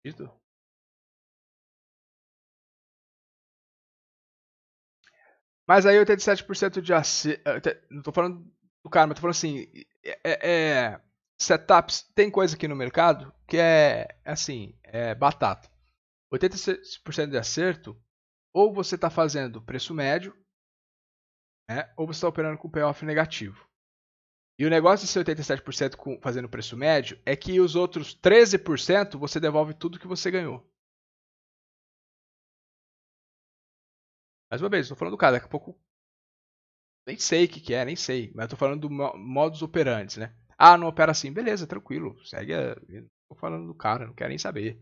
Vendido? Mas aí 87% de acerto. Eh, não tô falando do cara, mas tô falando assim. É,
é, é, setups. Tem coisa aqui no mercado que é assim, é batata. 86% de acerto, ou você está fazendo preço médio, né, ou você está operando com payoff negativo. E o negócio de ser 87% com, fazendo preço médio é que os outros 13% você devolve tudo que você ganhou.
Mais uma vez, estou falando do cara, daqui a pouco. Nem sei o que, que é, nem sei. Mas estou falando do modus operantes, né?
Ah, não opera assim. Beleza, tranquilo. Segue. Estou falando do cara, não quero nem saber.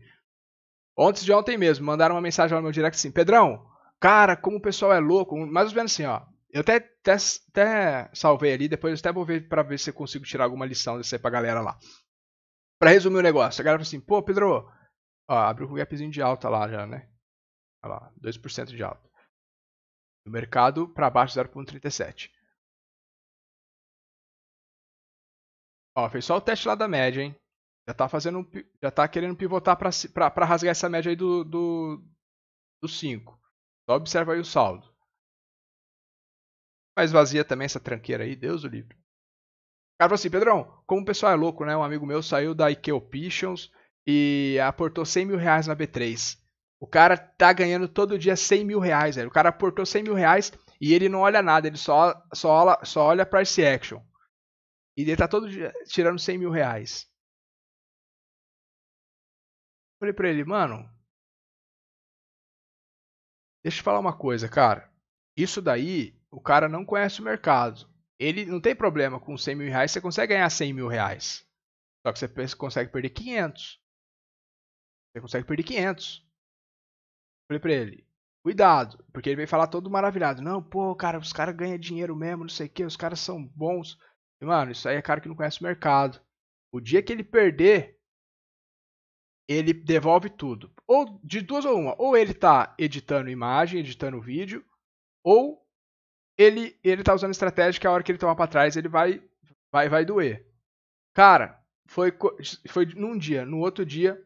Ontem de ontem mesmo, mandaram uma mensagem lá no meu direct assim: Pedrão, cara, como o pessoal é louco. Mais ou menos assim, ó. Eu até, até, até salvei ali, depois eu até vou ver pra ver se eu consigo tirar alguma lição disso aí pra galera lá. Pra resumir o negócio, a galera falou assim: pô, Pedro, ó, abriu
um gapzinho de alta lá já, né? Olha lá, 2% de alta. No mercado, pra baixo, 0,37.
Ó, fez só o teste lá da média, hein? Já tá fazendo. Já tá querendo pivotar para rasgar essa média aí do, do, do 5. Só observa aí o saldo. Mas vazia também essa tranqueira aí, Deus o livre. O cara falou assim, Pedrão, como o pessoal é louco, né? Um amigo meu saiu da IKEA Options e aportou 100 mil reais na B3. O cara tá ganhando todo dia 100 mil reais, velho. O cara aportou 100 mil reais e ele não olha nada, ele só, só, olha, só olha price action. E ele tá todo dia
tirando 100 mil reais. Falei pra ele, mano. Deixa eu te falar uma coisa, cara. Isso
daí, o cara não conhece o mercado. Ele não tem problema com 100 mil reais, você consegue ganhar 100 mil reais. Só que você consegue perder 500. Você consegue perder 500. Falei pra ele, cuidado, porque ele veio falar todo maravilhado. Não, pô, cara, os caras ganham dinheiro mesmo, não sei o que, os caras são bons. E, mano, isso aí é cara que não conhece o mercado. O dia que ele perder, ele devolve tudo. Ou de duas ou uma, ou ele está editando imagem, editando vídeo, ou ele ele está usando estratégia que a hora que ele tomar para trás ele vai vai vai doer. Cara, foi foi num dia, no outro dia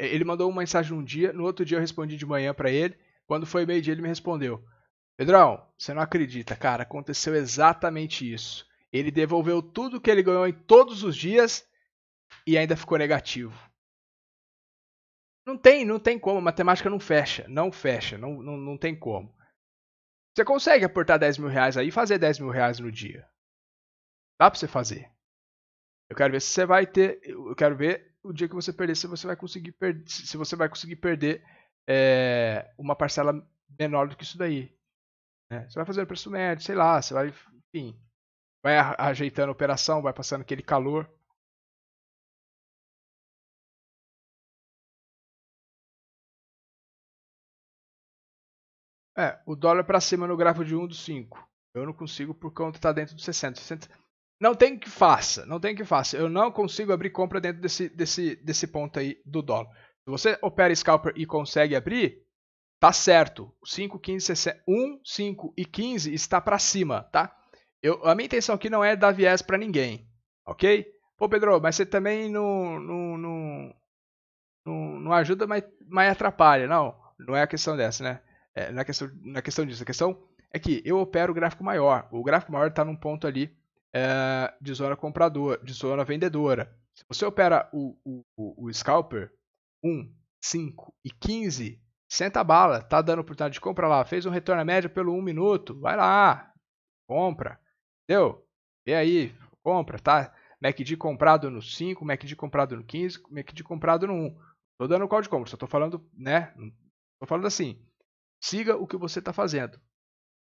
é, ele mandou uma mensagem num dia, no outro dia eu respondi de manhã para ele. Quando foi meio-dia ele me respondeu: "Pedrão, você não acredita, cara, aconteceu exatamente isso. Ele devolveu tudo que ele ganhou em todos os dias e ainda ficou negativo." Não tem, não tem como, a matemática não fecha, não fecha, não, não, não tem como. Você consegue aportar 10 mil reais aí e fazer 10 mil reais no dia. Dá pra você fazer. Eu quero ver se você vai ter. Eu quero ver o dia que você perder, se você vai conseguir perder. Se você vai conseguir perder é, uma parcela menor do que isso daí. Né?
Você vai fazer o preço médio, sei lá, você vai, enfim. Vai ajeitando a operação, vai passando aquele calor. É, o dólar para cima no gráfico de 1 do 5. Eu não consigo por conta tá dentro dos 60. 60. Não tem que faça, não
tem que faça. Eu não consigo abrir compra dentro desse, desse, desse ponto aí do dólar. Se você opera scalper e consegue abrir, tá certo. 5, 15, 60, 1, 5 e 15 está para cima, tá? Eu, a minha intenção aqui não é dar viés para ninguém, ok? Pô, Pedro, mas você também não, não, não, não, não ajuda, mas, mas atrapalha. Não, não é a questão dessa, né? é, na, questão, na questão disso. A questão é que eu opero o gráfico maior. O gráfico maior está num ponto ali é, de zona compradora, de zona vendedora. Se você opera o, o, o, o scalper 1, 5 e 15, senta a bala, está dando oportunidade de compra lá, fez um retorno à média pelo 1 minuto, vai lá, compra, entendeu? E aí, compra, tá? MACD comprado no 5, MACD comprado no 15, MACD comprado no 1. Estou dando o código de compra, só estou falando, né? Tô falando assim, Siga o que você está fazendo.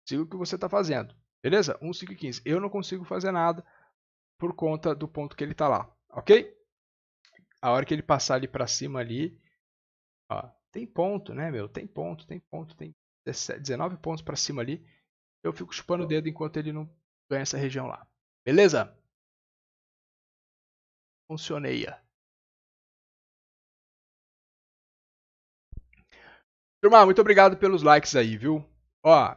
Siga o que você está fazendo. Beleza? 1, 5 e 15. Eu não consigo fazer nada por conta do ponto que ele está lá. Ok? A hora que ele passar ali para cima ali. Ó, tem ponto, né, meu? Tem ponto, tem ponto, tem 19 pontos para cima ali.
Eu fico chupando o dedo enquanto ele não ganha essa região lá. Beleza? Funcioneia. Turma, muito obrigado pelos likes aí, viu? Ó,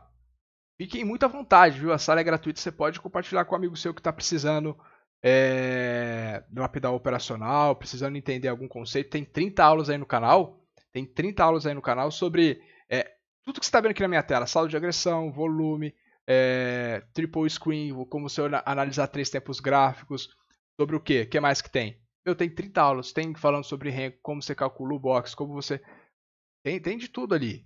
fiquem muito à vontade, viu? A sala é gratuita, você pode compartilhar com um amigo seu que está precisando é, de uma pedal operacional, precisando entender algum conceito. Tem 30 aulas aí no canal. Tem 30 aulas aí no canal sobre é, tudo que você está vendo aqui na minha tela: saldo de agressão, volume, é, triple screen, como você analisar três tempos gráficos, sobre o que? O que mais que tem? Eu tenho 30 aulas. Tem falando sobre como você calcula o box, como você tem, tem de tudo ali.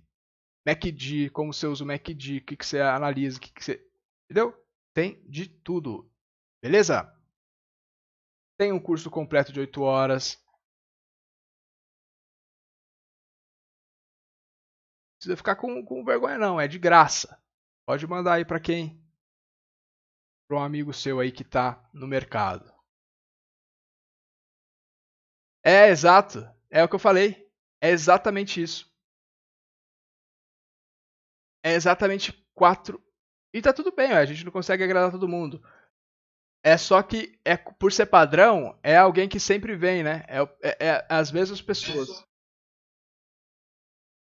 MACD, como você usa o MACD, o que, que você analisa,
o que, que você. Entendeu? Tem de tudo. Beleza? Tem um curso completo de 8 horas. Não precisa ficar com, com vergonha, não. É de graça. Pode mandar aí para quem? Para um amigo seu aí que tá no mercado. É exato. É o que eu falei. É exatamente isso é exatamente quatro. E tá tudo bem, a gente não consegue agradar todo mundo. É só que, é, por ser padrão, é alguém que sempre vem, né? É, é, é as mesmas pessoas.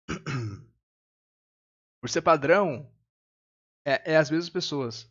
Por ser padrão, é, é as mesmas pessoas.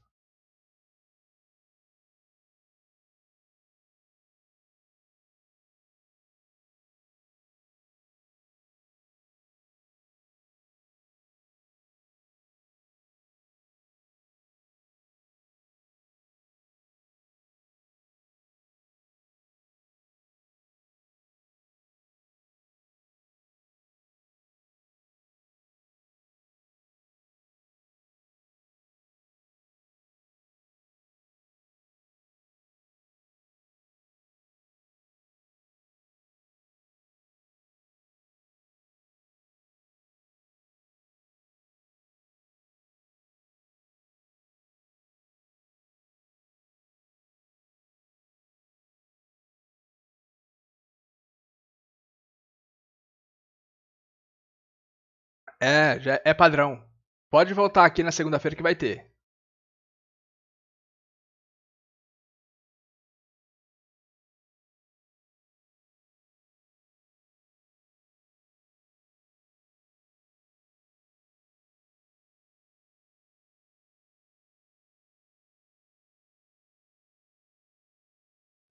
É, já é padrão. Pode voltar aqui na segunda-feira que vai ter.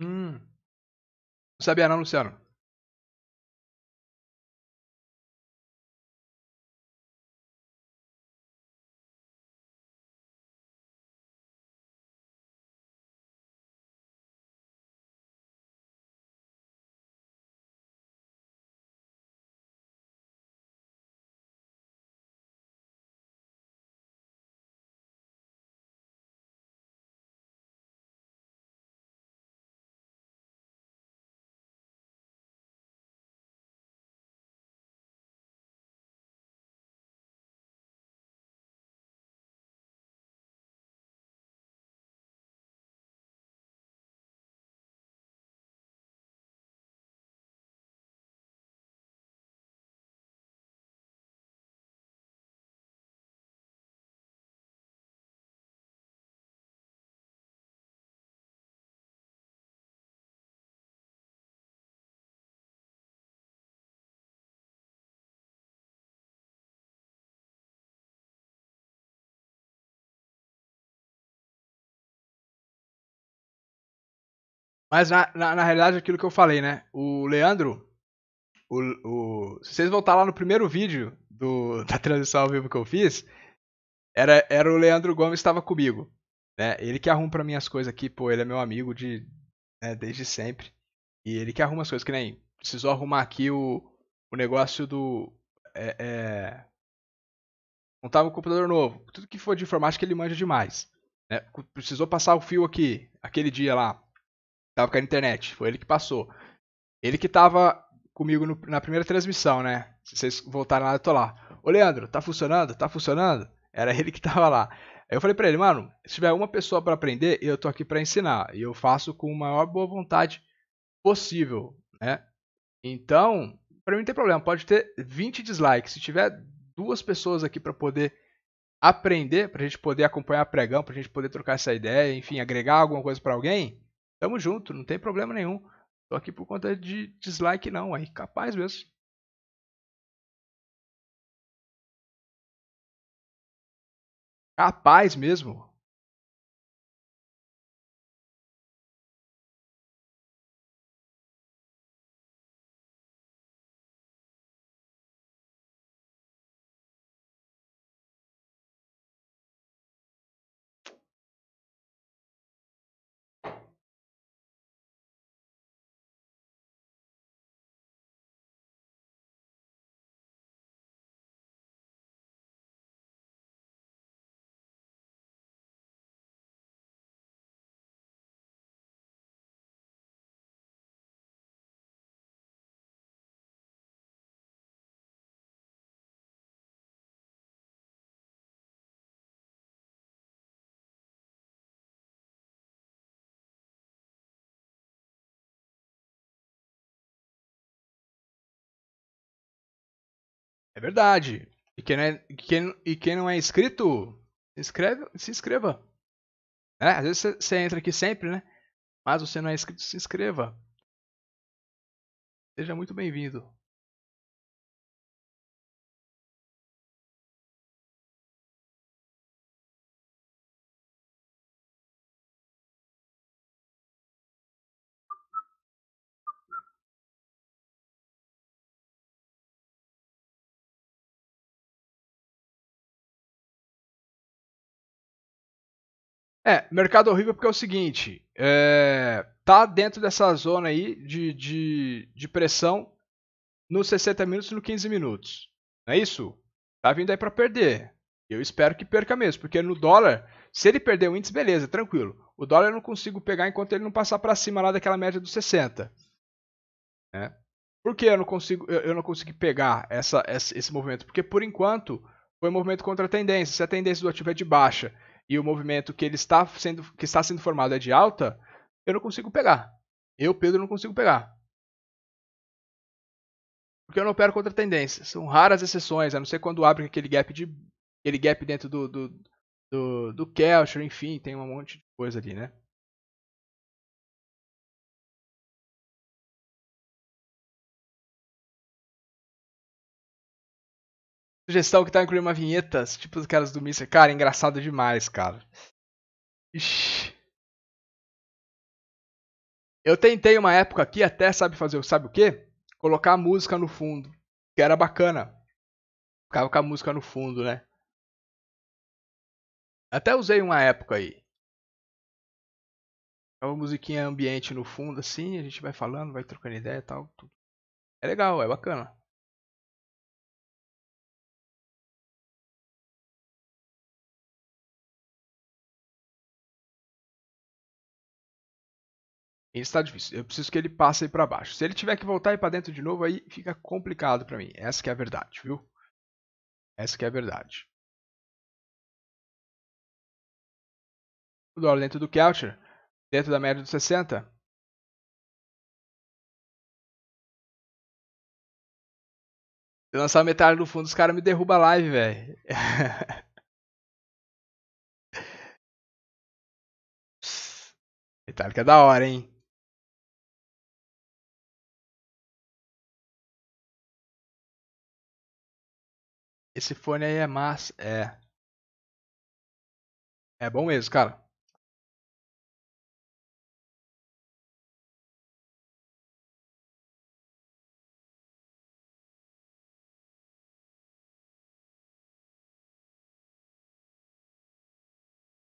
Hum. Não sabia não, Luciano. Mas na, na, na realidade, aquilo que eu falei, né? O Leandro, o, o, se vocês voltar
lá no primeiro vídeo do, da transição ao vivo que eu fiz, era, era o Leandro Gomes estava comigo. Né? Ele que arruma para mim as coisas aqui, pô, ele é meu amigo de né, desde sempre. E ele que arruma as coisas, que nem precisou arrumar aqui o, o negócio do. É, é, montar um computador novo. Tudo que for de informática ele manja demais. Né? Precisou passar o fio aqui, aquele dia lá. Tava com a internet, foi ele que passou. Ele que tava comigo no, na primeira transmissão, né? Se vocês voltarem lá, eu tô lá. Ô Leandro, tá funcionando? Tá funcionando? Era ele que tava lá. Aí eu falei pra ele, mano, se tiver uma pessoa para aprender, eu tô aqui para ensinar. E eu faço com a maior boa vontade possível, né? Então, para mim não tem problema, pode ter 20 dislikes. Se tiver duas pessoas aqui para poder aprender, para a gente poder acompanhar pregão, para a gente poder trocar essa ideia, enfim, agregar alguma coisa para alguém, Tamo junto, não tem
problema nenhum. Tô aqui por conta de dislike não, aí capaz mesmo. Capaz mesmo. É verdade. E quem, é, quem, e quem não é inscrito, se, se inscreva. É, às vezes você entra aqui sempre, né? Mas você não é inscrito, se inscreva. Seja muito bem-vindo. É, mercado horrível porque é o seguinte, é, tá dentro
dessa zona aí de, de, de pressão nos 60 minutos e nos 15 minutos. Não é isso? Tá vindo aí para perder. Eu espero que perca mesmo, porque no dólar, se ele perder o índice, beleza, tranquilo. O dólar eu não consigo pegar enquanto ele não passar para cima lá daquela média dos 60. Né? Por que eu não consigo, eu, eu não consegui pegar essa, essa, esse movimento? Porque por enquanto foi um movimento contra a tendência. Se a tendência do ativo é de baixa e o movimento que ele está sendo que está sendo formado é de alta, eu não consigo pegar. Eu, Pedro, não consigo pegar. Porque eu não opero contra tendência São raras exceções, a não ser quando abre aquele gap de aquele gap dentro do do do,
do Kelcher, enfim, tem um monte de coisa ali, né? sugestão que tá incluindo uma vinheta, tipo aquelas do Mister. Cara, engraçado demais, cara. Ixi. Eu tentei uma época aqui, até sabe fazer, sabe o quê? Colocar a música no fundo, que era bacana. Ficava com a música no fundo, né? Até usei uma época aí. Uma musiquinha ambiente no fundo, assim, a gente vai falando, vai trocando ideia e tal. Tudo. É legal, é bacana. Isso tá difícil. Eu preciso que ele passe aí pra baixo. Se ele tiver que voltar aí pra dentro de novo, aí fica complicado pra mim. Essa que é a verdade, viu? Essa que é a verdade. O dólar dentro do Kelcher, dentro da média dos 60. Se eu lançar metade do fundo, os caras me derrubam a live, velho. que é da hora, hein? Esse fone aí é massa. É. É bom mesmo, cara.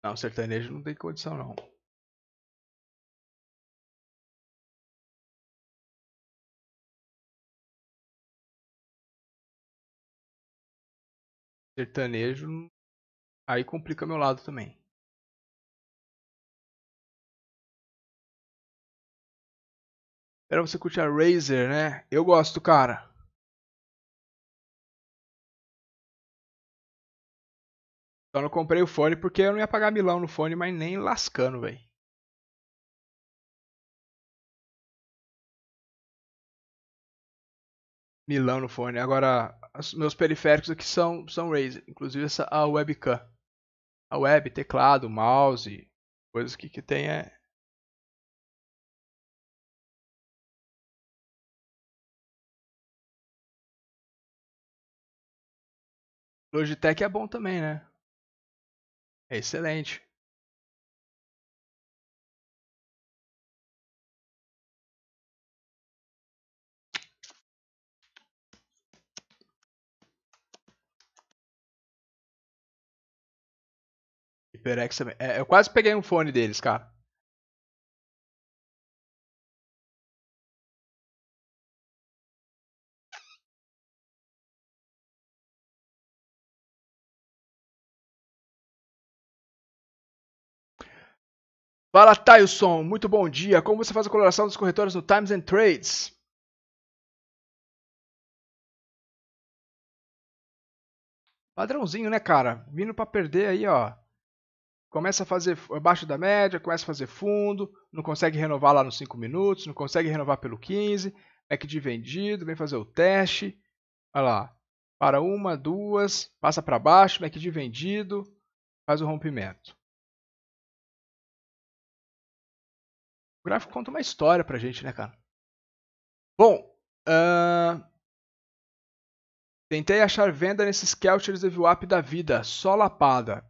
Não, sertanejo não tem condição não. sertanejo aí complica meu lado também Era você curtir a Razer, né? Eu gosto, cara. Só não comprei o fone porque eu não ia pagar milão no fone, mas nem lascando, velho. Milão no fone. Agora, os meus periféricos aqui são, são Razer, inclusive essa a webcam. A web, teclado, mouse, coisas que, que tem é. Logitech é bom também, né? É excelente. também. É, eu quase peguei um fone deles, cara. Fala, Tyson. Muito bom dia. Como você faz a coloração dos corretores no Times and Trades? Padrãozinho, né, cara? Vindo para perder aí, ó
começa a fazer abaixo da média, começa a fazer fundo, não consegue renovar lá nos 5 minutos, não consegue renovar pelo 15, MACD é vendido, vem fazer o teste, olha lá,
para uma, duas, passa para baixo, MACD é vendido, faz o rompimento. O gráfico conta uma história pra gente, né, cara? Bom, uh... tentei achar venda nesses Kelchers e VWAP da vida, só lapada.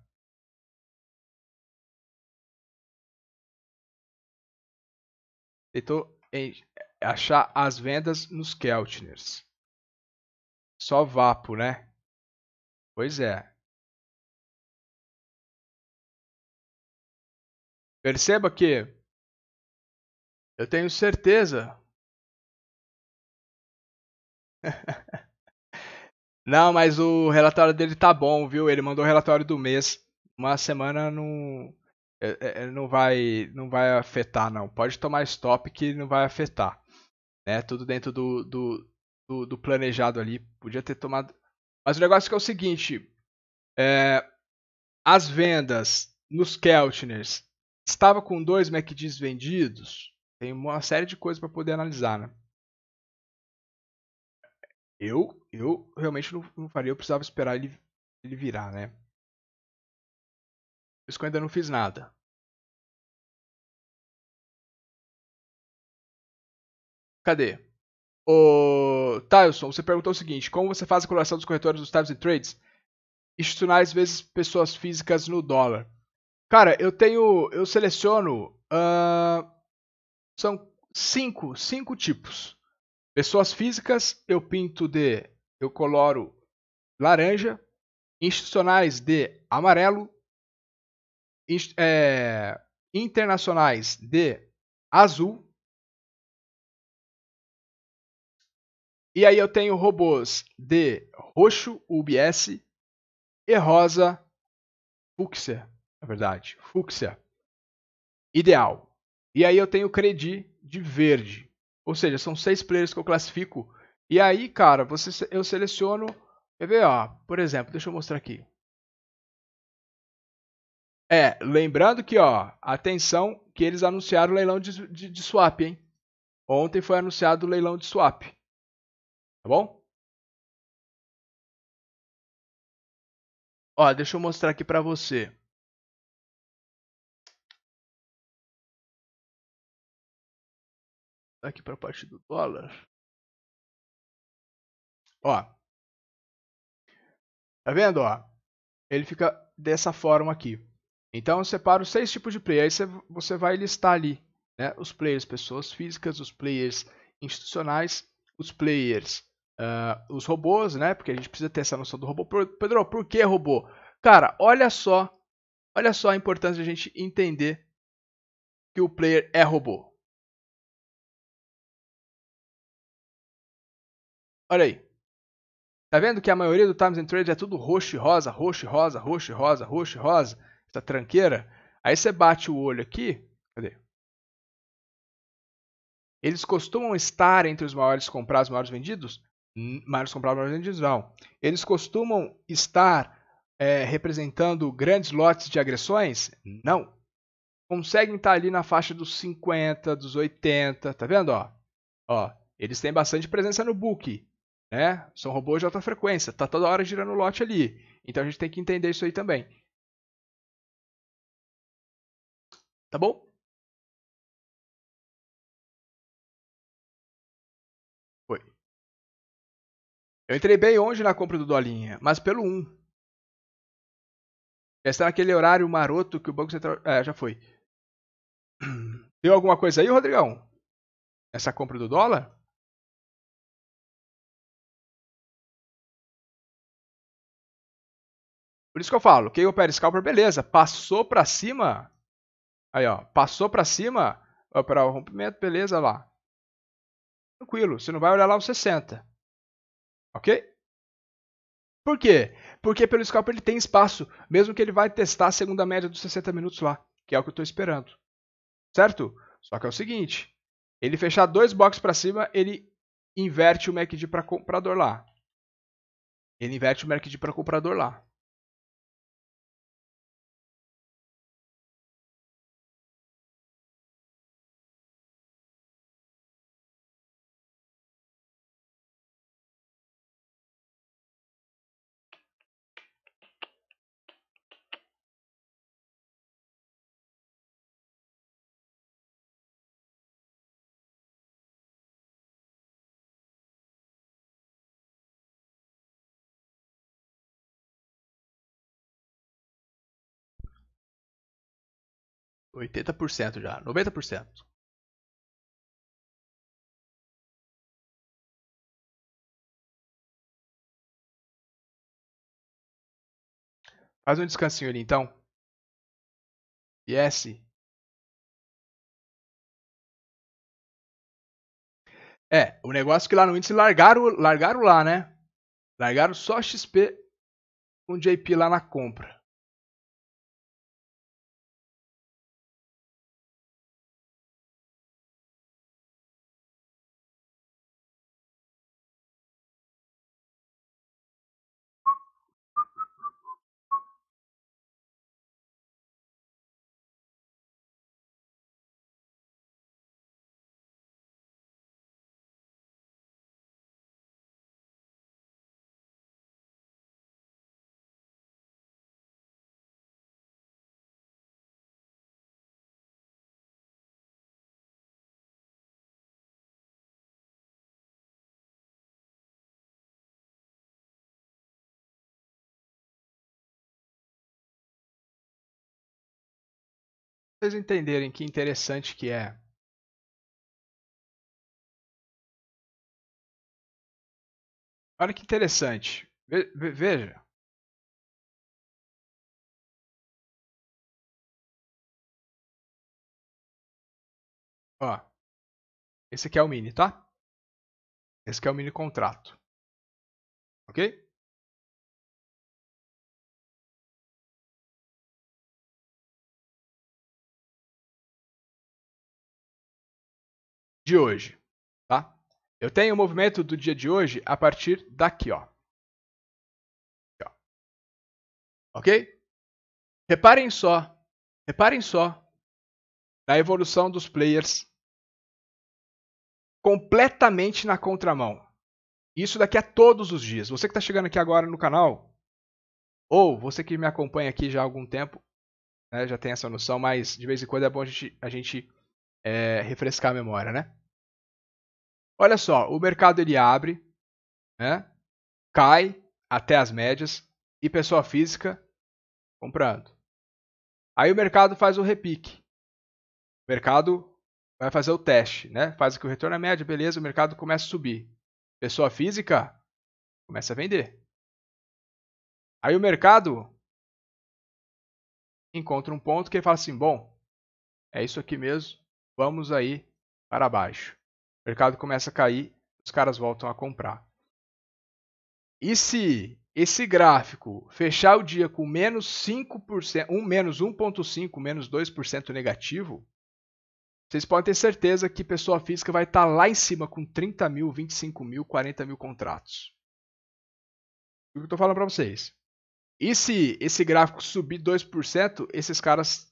tentou achar as vendas nos Keltners. Só Vapo, né? Pois é. Perceba que eu tenho certeza.
Não, mas o relatório dele tá bom, viu? Ele mandou o relatório do mês. Uma semana não, é, é, é, não vai não vai afetar não. Pode tomar stop que não vai afetar, né? Tudo dentro do, do, do, do planejado ali. Podia ter tomado, mas o negócio é, é o seguinte: é, as vendas nos Keltners estava com dois MacDs vendidos. Tem uma série
de coisas para poder analisar, né? Eu, eu realmente não, não faria, eu precisava esperar ele, ele virar, né? Por isso que eu ainda não fiz nada. Cadê? O Tyson, você perguntou o seguinte: como você faz
a coloração dos corretores dos times and trades? Institucionais vezes pessoas físicas no dólar. Cara, eu tenho. Eu seleciono. Uh, são cinco, cinco tipos. Pessoas físicas, eu pinto de. Eu coloro laranja. Institucionais de amarelo
é, internacionais de azul. E aí eu tenho robôs de roxo, UBS, e rosa, fúcsia,
na verdade, fúcsia, ideal. E aí eu tenho Credi de verde. Ou seja, são seis players que eu classifico. E aí, cara, você, eu seleciono. Quer ver, ó? Por exemplo, deixa eu mostrar aqui. É, lembrando que, ó, atenção que eles anunciaram o leilão de, de, de swap, hein?
Ontem foi anunciado o leilão de swap. Tá bom? Ó, deixa eu mostrar aqui para você. Tá aqui para a parte do dólar. Ó. Tá vendo, ó? Ele fica dessa forma aqui.
Então eu separo seis tipos de player. Aí você, você vai listar ali né, os players pessoas físicas, os players institucionais, os players, uh, os robôs, né? Porque a gente precisa ter essa noção do robô. Pedro, por que robô? Cara, olha só, olha só
a importância de a gente entender que o player é robô. Olha aí. Tá vendo que a maioria do Times and Trade é tudo roxo e rosa, roxo e rosa, roxo e rosa, roxo e rosa essa
tranqueira, aí você bate o olho aqui, cadê? Eles costumam estar entre os maiores comprados, maiores vendidos? Maiores comprados, maiores vendidos não. Eles costumam estar é, representando grandes lotes de agressões? Não. Conseguem estar ali na faixa dos 50, dos 80, tá vendo? Ó, ó eles têm bastante presença no book, né? São robôs de alta
frequência, tá toda hora girando o lote ali. Então a gente tem que entender isso aí também. Tá bom? Foi. Eu entrei bem onde na compra do Dolinha, mas pelo 1. Já está naquele horário maroto que o Banco Central. É, já foi. Deu alguma coisa aí, Rodrigão? Essa compra do dólar? Por isso que eu falo, quem opera scalper, beleza, passou
para cima, Aí, ó, passou para cima, para o rompimento, beleza lá. Tranquilo, você não vai olhar lá os 60. OK? Por quê? Porque pelo scalper ele tem espaço, mesmo que ele vai testar a segunda média dos 60 minutos lá, que é o que eu estou esperando. Certo? Só que é o seguinte, ele
fechar dois blocos para cima, ele inverte o MACD para comprador lá. Ele inverte o MACD para comprador lá. 80% já, 90%. Faz um descansinho ali então. Yes. É, o negócio é que lá no índice largaram, largaram lá, né? Largaram só XP com JP lá na compra. vocês entenderem que interessante que é. Olha que interessante. Veja. Ó. Esse aqui é o mini, tá? Esse aqui é o mini contrato. Ok? de hoje, tá? Eu tenho o movimento do dia de hoje a partir daqui, ó. Aqui, ó. Ok? Reparem só, reparem só na evolução dos players
completamente na contramão. Isso daqui a todos os dias. Você que está chegando aqui agora no canal, ou você que me acompanha aqui já há algum tempo, né, já tem essa noção, mas de vez em quando é bom a gente, a gente é, refrescar a memória, né?
Olha só, o mercado ele abre, né? cai até as médias e pessoa física comprando.
Aí o mercado faz o repique. O mercado vai fazer o teste, né? Faz que
o retorno à é média, beleza, o mercado começa a subir. Pessoa física começa a vender. Aí o mercado encontra um ponto que ele fala assim: bom, é isso aqui mesmo. Vamos aí para baixo.
O mercado começa a cair, os caras voltam a comprar. E se esse gráfico fechar o dia com menos 5%, um, menos 1,5%, menos 2% negativo, vocês podem ter certeza que pessoa física vai estar tá lá em cima com 30 mil, 25 mil, 40 mil contratos. O que eu estou falando para vocês. E se esse gráfico subir 2%, esses
caras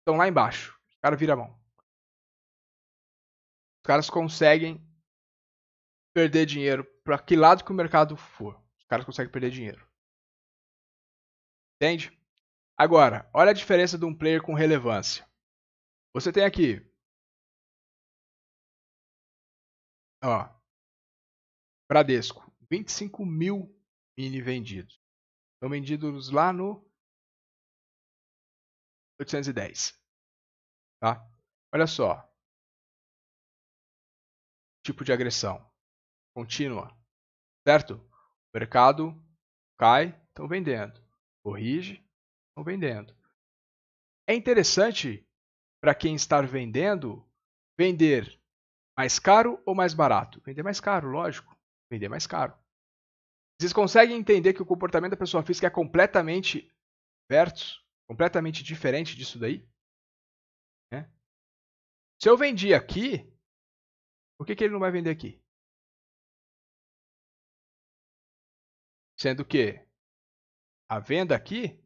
estão lá embaixo. O cara vira a mão caras conseguem perder dinheiro para que lado que o mercado for. Os caras conseguem perder dinheiro. Entende? Agora, olha a diferença de um player com relevância. Você tem aqui. Ó. Bradesco. 25 mil mini vendidos. Estão vendidos lá no 810. Tá? Olha só tipo de agressão contínua, certo? O mercado cai, estão vendendo. Corrige, estão vendendo.
É interessante para quem está vendendo vender mais caro ou mais barato? Vender mais caro, lógico. Vender mais caro. Vocês conseguem entender que o comportamento da pessoa física é completamente versus, completamente diferente
disso daí? É. Se eu vendi aqui, por que, que ele não vai vender aqui? Sendo que a venda aqui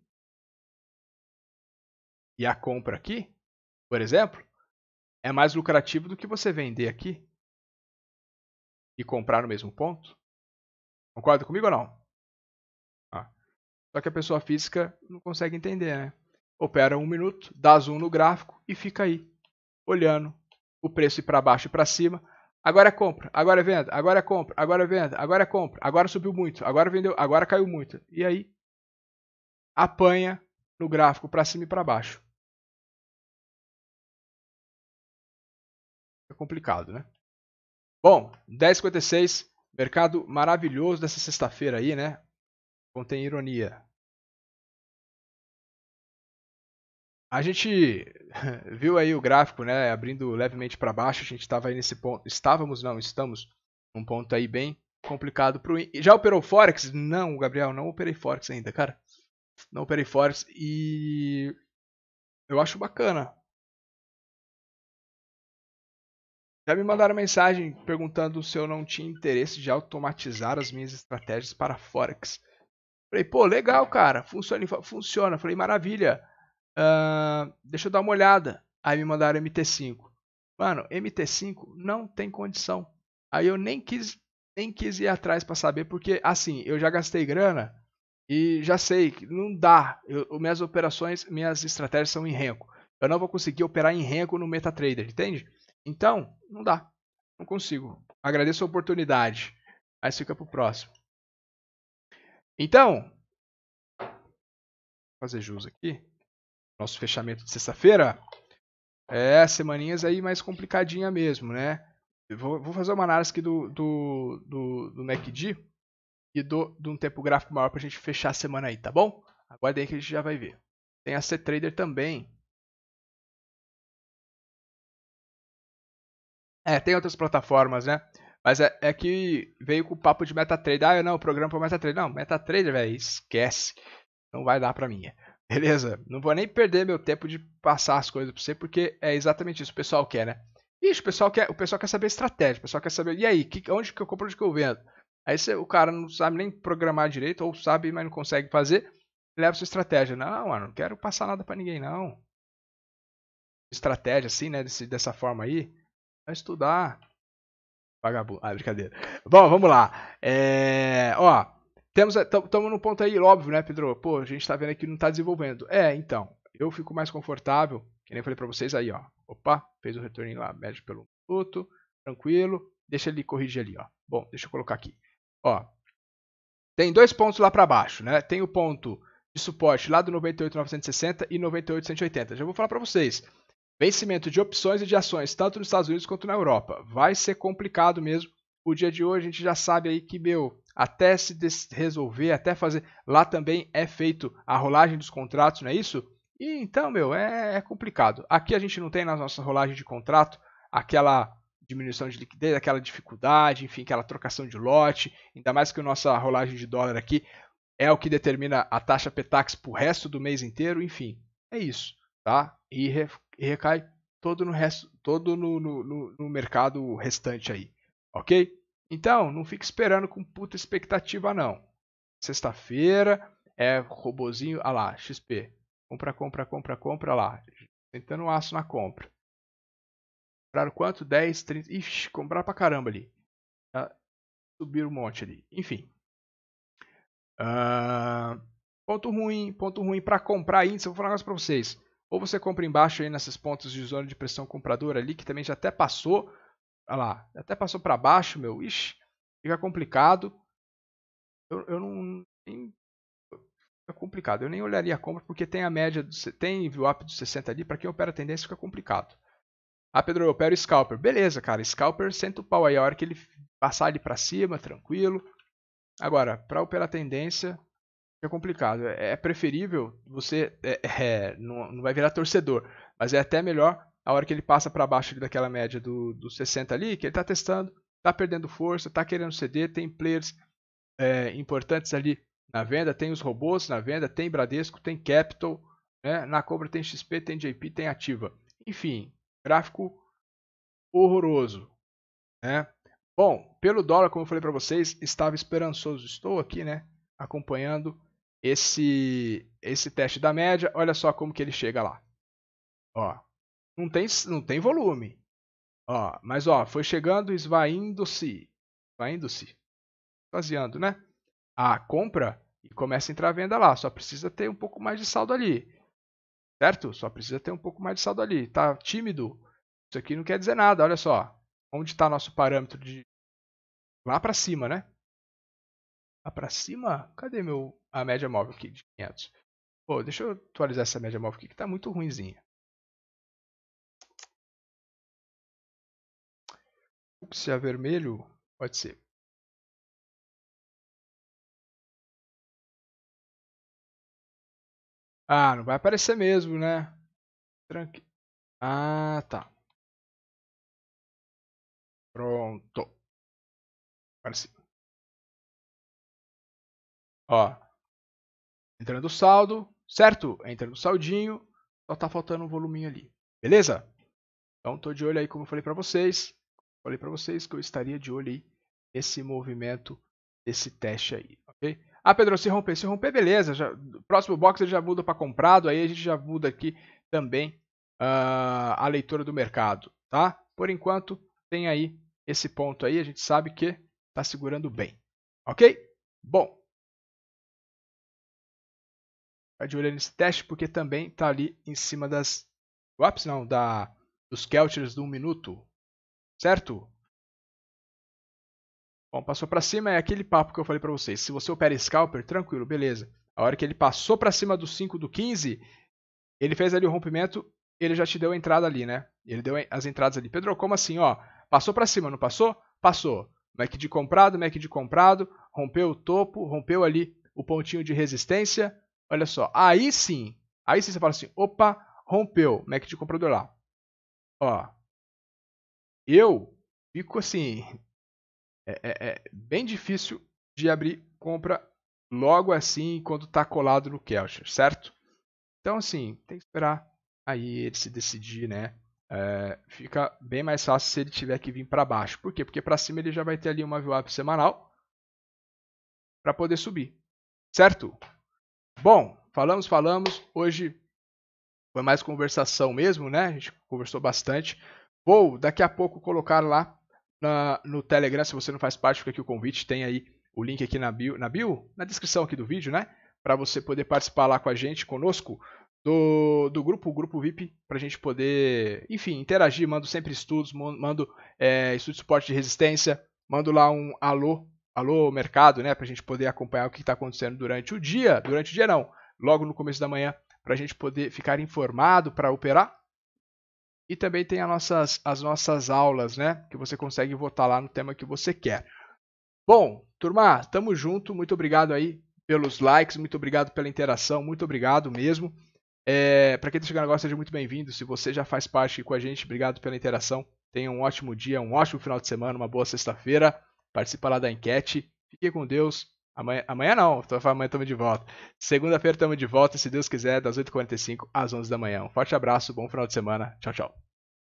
e a compra aqui, por exemplo, é mais lucrativo do que você vender aqui e comprar no mesmo ponto. Concorda comigo ou não? Ah. Só que a pessoa física não consegue entender, né? Opera um
minuto, dá zoom no gráfico e fica aí, olhando o preço ir para baixo e para cima, Agora é compra, agora é venda, agora é compra, agora venda, agora compra, agora subiu muito, agora vendeu,
agora caiu muito. E aí apanha no gráfico para cima e para baixo. É complicado, né? Bom, 10:56, mercado maravilhoso dessa sexta-feira aí, né? Contém ironia.
A gente viu aí o gráfico, né, abrindo levemente para baixo, a gente estava aí nesse ponto, estávamos, não, estamos num ponto aí bem complicado pro Já operou Forex? Não,
Gabriel, não operei Forex ainda, cara. Não operei Forex e eu acho bacana. Já me mandaram
mensagem perguntando se eu não tinha interesse de automatizar as minhas estratégias para Forex. Falei, pô, legal, cara, funciona. Funciona. Falei, maravilha. Uh, deixa eu dar uma olhada. Aí me mandaram MT5. Mano, MT5 não tem condição. Aí eu nem quis, nem quis ir atrás para saber, porque assim, eu já gastei grana e já sei que não dá. Eu, minhas operações, minhas estratégias são em renco. Eu não vou conseguir operar em renco no MetaTrader, entende? Então, não dá.
Não consigo. Agradeço a oportunidade. Mas fica pro próximo. Então, fazer jus aqui nosso
fechamento de sexta-feira. É, semaninhas aí mais complicadinha mesmo, né? Eu vou, vou fazer uma análise aqui do, do, do, do MACD e do, de um tempo
gráfico maior pra gente fechar a semana aí, tá bom? Aguardem que a gente já vai ver. Tem a C-Trader também. É, tem outras plataformas, né? Mas é, é que veio com o papo de MetaTrader. Ah, não, o programa para MetaTrader. Não,
MetaTrader, velho, esquece. Não vai dar pra mim. Beleza? Não vou nem perder meu tempo de passar as coisas para você, porque é exatamente isso que o pessoal quer, né? Ixi, o pessoal quer, o pessoal quer saber estratégia, o pessoal quer saber, e aí, que, onde que eu compro, onde que eu vendo? Aí você, o cara não sabe nem programar direito, ou sabe, mas não consegue fazer, leva sua estratégia. Não, mano, não quero passar nada para ninguém, não. Estratégia, assim, né, desse, dessa forma aí, vai é estudar. Vagabundo. Ah, brincadeira. Bom, vamos lá. É, ó, temos estamos no ponto aí óbvio, né, Pedro? Pô, a gente está vendo aqui não está desenvolvendo. É, então, eu fico mais confortável, que nem eu falei para vocês aí, ó. Opa, fez o retorno lá, médio pelo minuto, tranquilo. Deixa ele corrigir ali, ó. Bom, deixa eu colocar aqui. Ó. Tem dois pontos lá para baixo, né? Tem o ponto de suporte lá do 98.960 e 98.180. Já vou falar para vocês. Vencimento de opções e de ações, tanto nos Estados Unidos quanto na Europa. Vai ser complicado mesmo o dia de hoje a gente já sabe aí que, meu, até se resolver, até fazer. Lá também é feito a rolagem dos contratos, não é isso? E então, meu, é, é complicado. Aqui a gente não tem na nossa rolagem de contrato aquela diminuição de liquidez, aquela dificuldade, enfim, aquela trocação de lote, ainda mais que a nossa rolagem de dólar aqui é o que determina a taxa Petax pro resto do mês inteiro, enfim, é isso, tá? E, recai todo no resto, todo no, no, no mercado restante aí. Ok? Então, não fique esperando com puta expectativa, não. Sexta-feira é robozinho, ah lá, XP. Compra, compra, compra, compra lá. Tentando um aço na compra. Compraram quanto? 10, 30. Ixi, comprar pra caramba ali. Ah, subir um monte ali. Enfim. Ah, ponto ruim, ponto ruim para comprar índice. Eu vou falar um negócio pra vocês. Ou você compra embaixo aí nesses pontos de zona de pressão compradora ali, que também já até passou. Olha lá, até passou para baixo, meu. Ixi, fica complicado. Eu, eu não. Nem, fica complicado. Eu nem olharia a compra porque tem a média, do, tem viu-up do 60 ali. Para quem opera tendência, fica complicado. Ah, Pedro, eu opero Scalper. Beleza, cara. Scalper senta o pau aí. A hora que ele passar ali para cima, tranquilo. Agora, para operar tendência, é complicado. É preferível você. É, é, não, não vai virar torcedor, mas é até melhor a hora que ele passa para baixo daquela média dos do 60 ali, que ele está testando, está perdendo força, está querendo ceder, tem players é, importantes ali na venda, tem os robôs na venda, tem Bradesco, tem Capital, né? na Cobra tem XP, tem JP, tem Ativa. Enfim, gráfico horroroso. Né? Bom, pelo dólar, como eu falei para vocês, estava esperançoso. Estou aqui né, acompanhando esse, esse teste da média. Olha só como que ele chega lá. Ó, não tem, não tem volume. Ó, mas ó, foi chegando, esvaindo-se. Esvaindo-se. Esvaziando, né? A compra e começa a entrar a venda lá. Só precisa ter um pouco mais de saldo ali. Certo? Só precisa ter um pouco mais de saldo ali. Tá tímido? Isso aqui não quer dizer nada. Olha só. Onde está nosso parâmetro de. Lá para cima, né? Lá para cima?
Cadê meu... a média móvel aqui de 500? Pô, deixa eu atualizar essa média móvel aqui que está muito ruimzinha. é vermelho? Pode ser. Ah, não vai aparecer mesmo, né? Tranquilo. Ah, tá. Pronto. Agora sim. Ó. Entrando o saldo, certo? Entra no saldinho. Só tá
faltando um voluminho ali. Beleza? Então tô de olho aí, como eu falei pra vocês. Falei para vocês que eu estaria de olho aí nesse movimento, desse teste aí, ok? Ah, Pedro, se romper, se romper, beleza. Já, próximo box ele já muda para comprado, aí a gente já muda aqui também uh, a leitura do mercado, tá? Por enquanto, tem aí esse ponto aí, a gente sabe que está segurando bem, ok? Bom, Fica tá de olho nesse teste, porque também está ali em cima das. Ups, não, da, dos Kelters do 1 minuto certo? Bom, passou para cima é aquele papo que eu falei para vocês. Se você opera scalper, tranquilo, beleza. A hora que ele passou para cima do 5 do 15, ele fez ali o rompimento, ele já te deu a entrada ali, né? Ele deu as entradas ali. Pedro, como assim, ó? Passou para cima, não passou? Passou. Mac de comprado, Mac de comprado, rompeu o topo, rompeu ali o pontinho de resistência. Olha só, aí sim, aí sim você fala assim, opa,
rompeu, Mac de comprador lá. Ó, eu fico assim. É, é, é bem difícil de abrir compra
logo assim quando está colado no Kelcher, certo? Então, assim, tem que esperar aí ele se decidir, né? É, fica bem mais fácil se ele tiver que vir para baixo. Por quê? Porque para cima ele já vai ter ali uma view up semanal para poder subir, certo? Bom, falamos, falamos. Hoje foi mais conversação mesmo, né? A gente conversou bastante. Ou daqui a pouco colocar lá na, no Telegram, se você não faz parte, fica aqui o convite, tem aí o link aqui na bio, na bio, na descrição aqui do vídeo, né? Para você poder participar lá com a gente, conosco, do, do grupo, grupo VIP, para a gente poder, enfim, interagir. Mando sempre estudos, mando é, estudo de suporte de resistência, mando lá um alô, alô mercado, né? Para a gente poder acompanhar o que está acontecendo durante o dia, durante o dia não, logo no começo da manhã, para a gente poder ficar informado para operar. E também tem as nossas, as nossas aulas, né? Que você consegue votar lá no tema que você quer. Bom, turma, tamo junto. Muito obrigado aí pelos likes, muito obrigado pela interação, muito obrigado mesmo. É, para quem tá chegando agora, seja muito bem-vindo. Se você já faz parte aqui com a gente, obrigado pela interação. Tenha um ótimo dia, um ótimo final de semana, uma boa sexta-feira. Participa lá da enquete. Fique com Deus. Amanhã, amanhã não, amanhã estamos de volta. Segunda-feira estamos de volta, se Deus quiser, das 8h45 às 11 da manhã. Um forte abraço, bom final de semana. Tchau, tchau.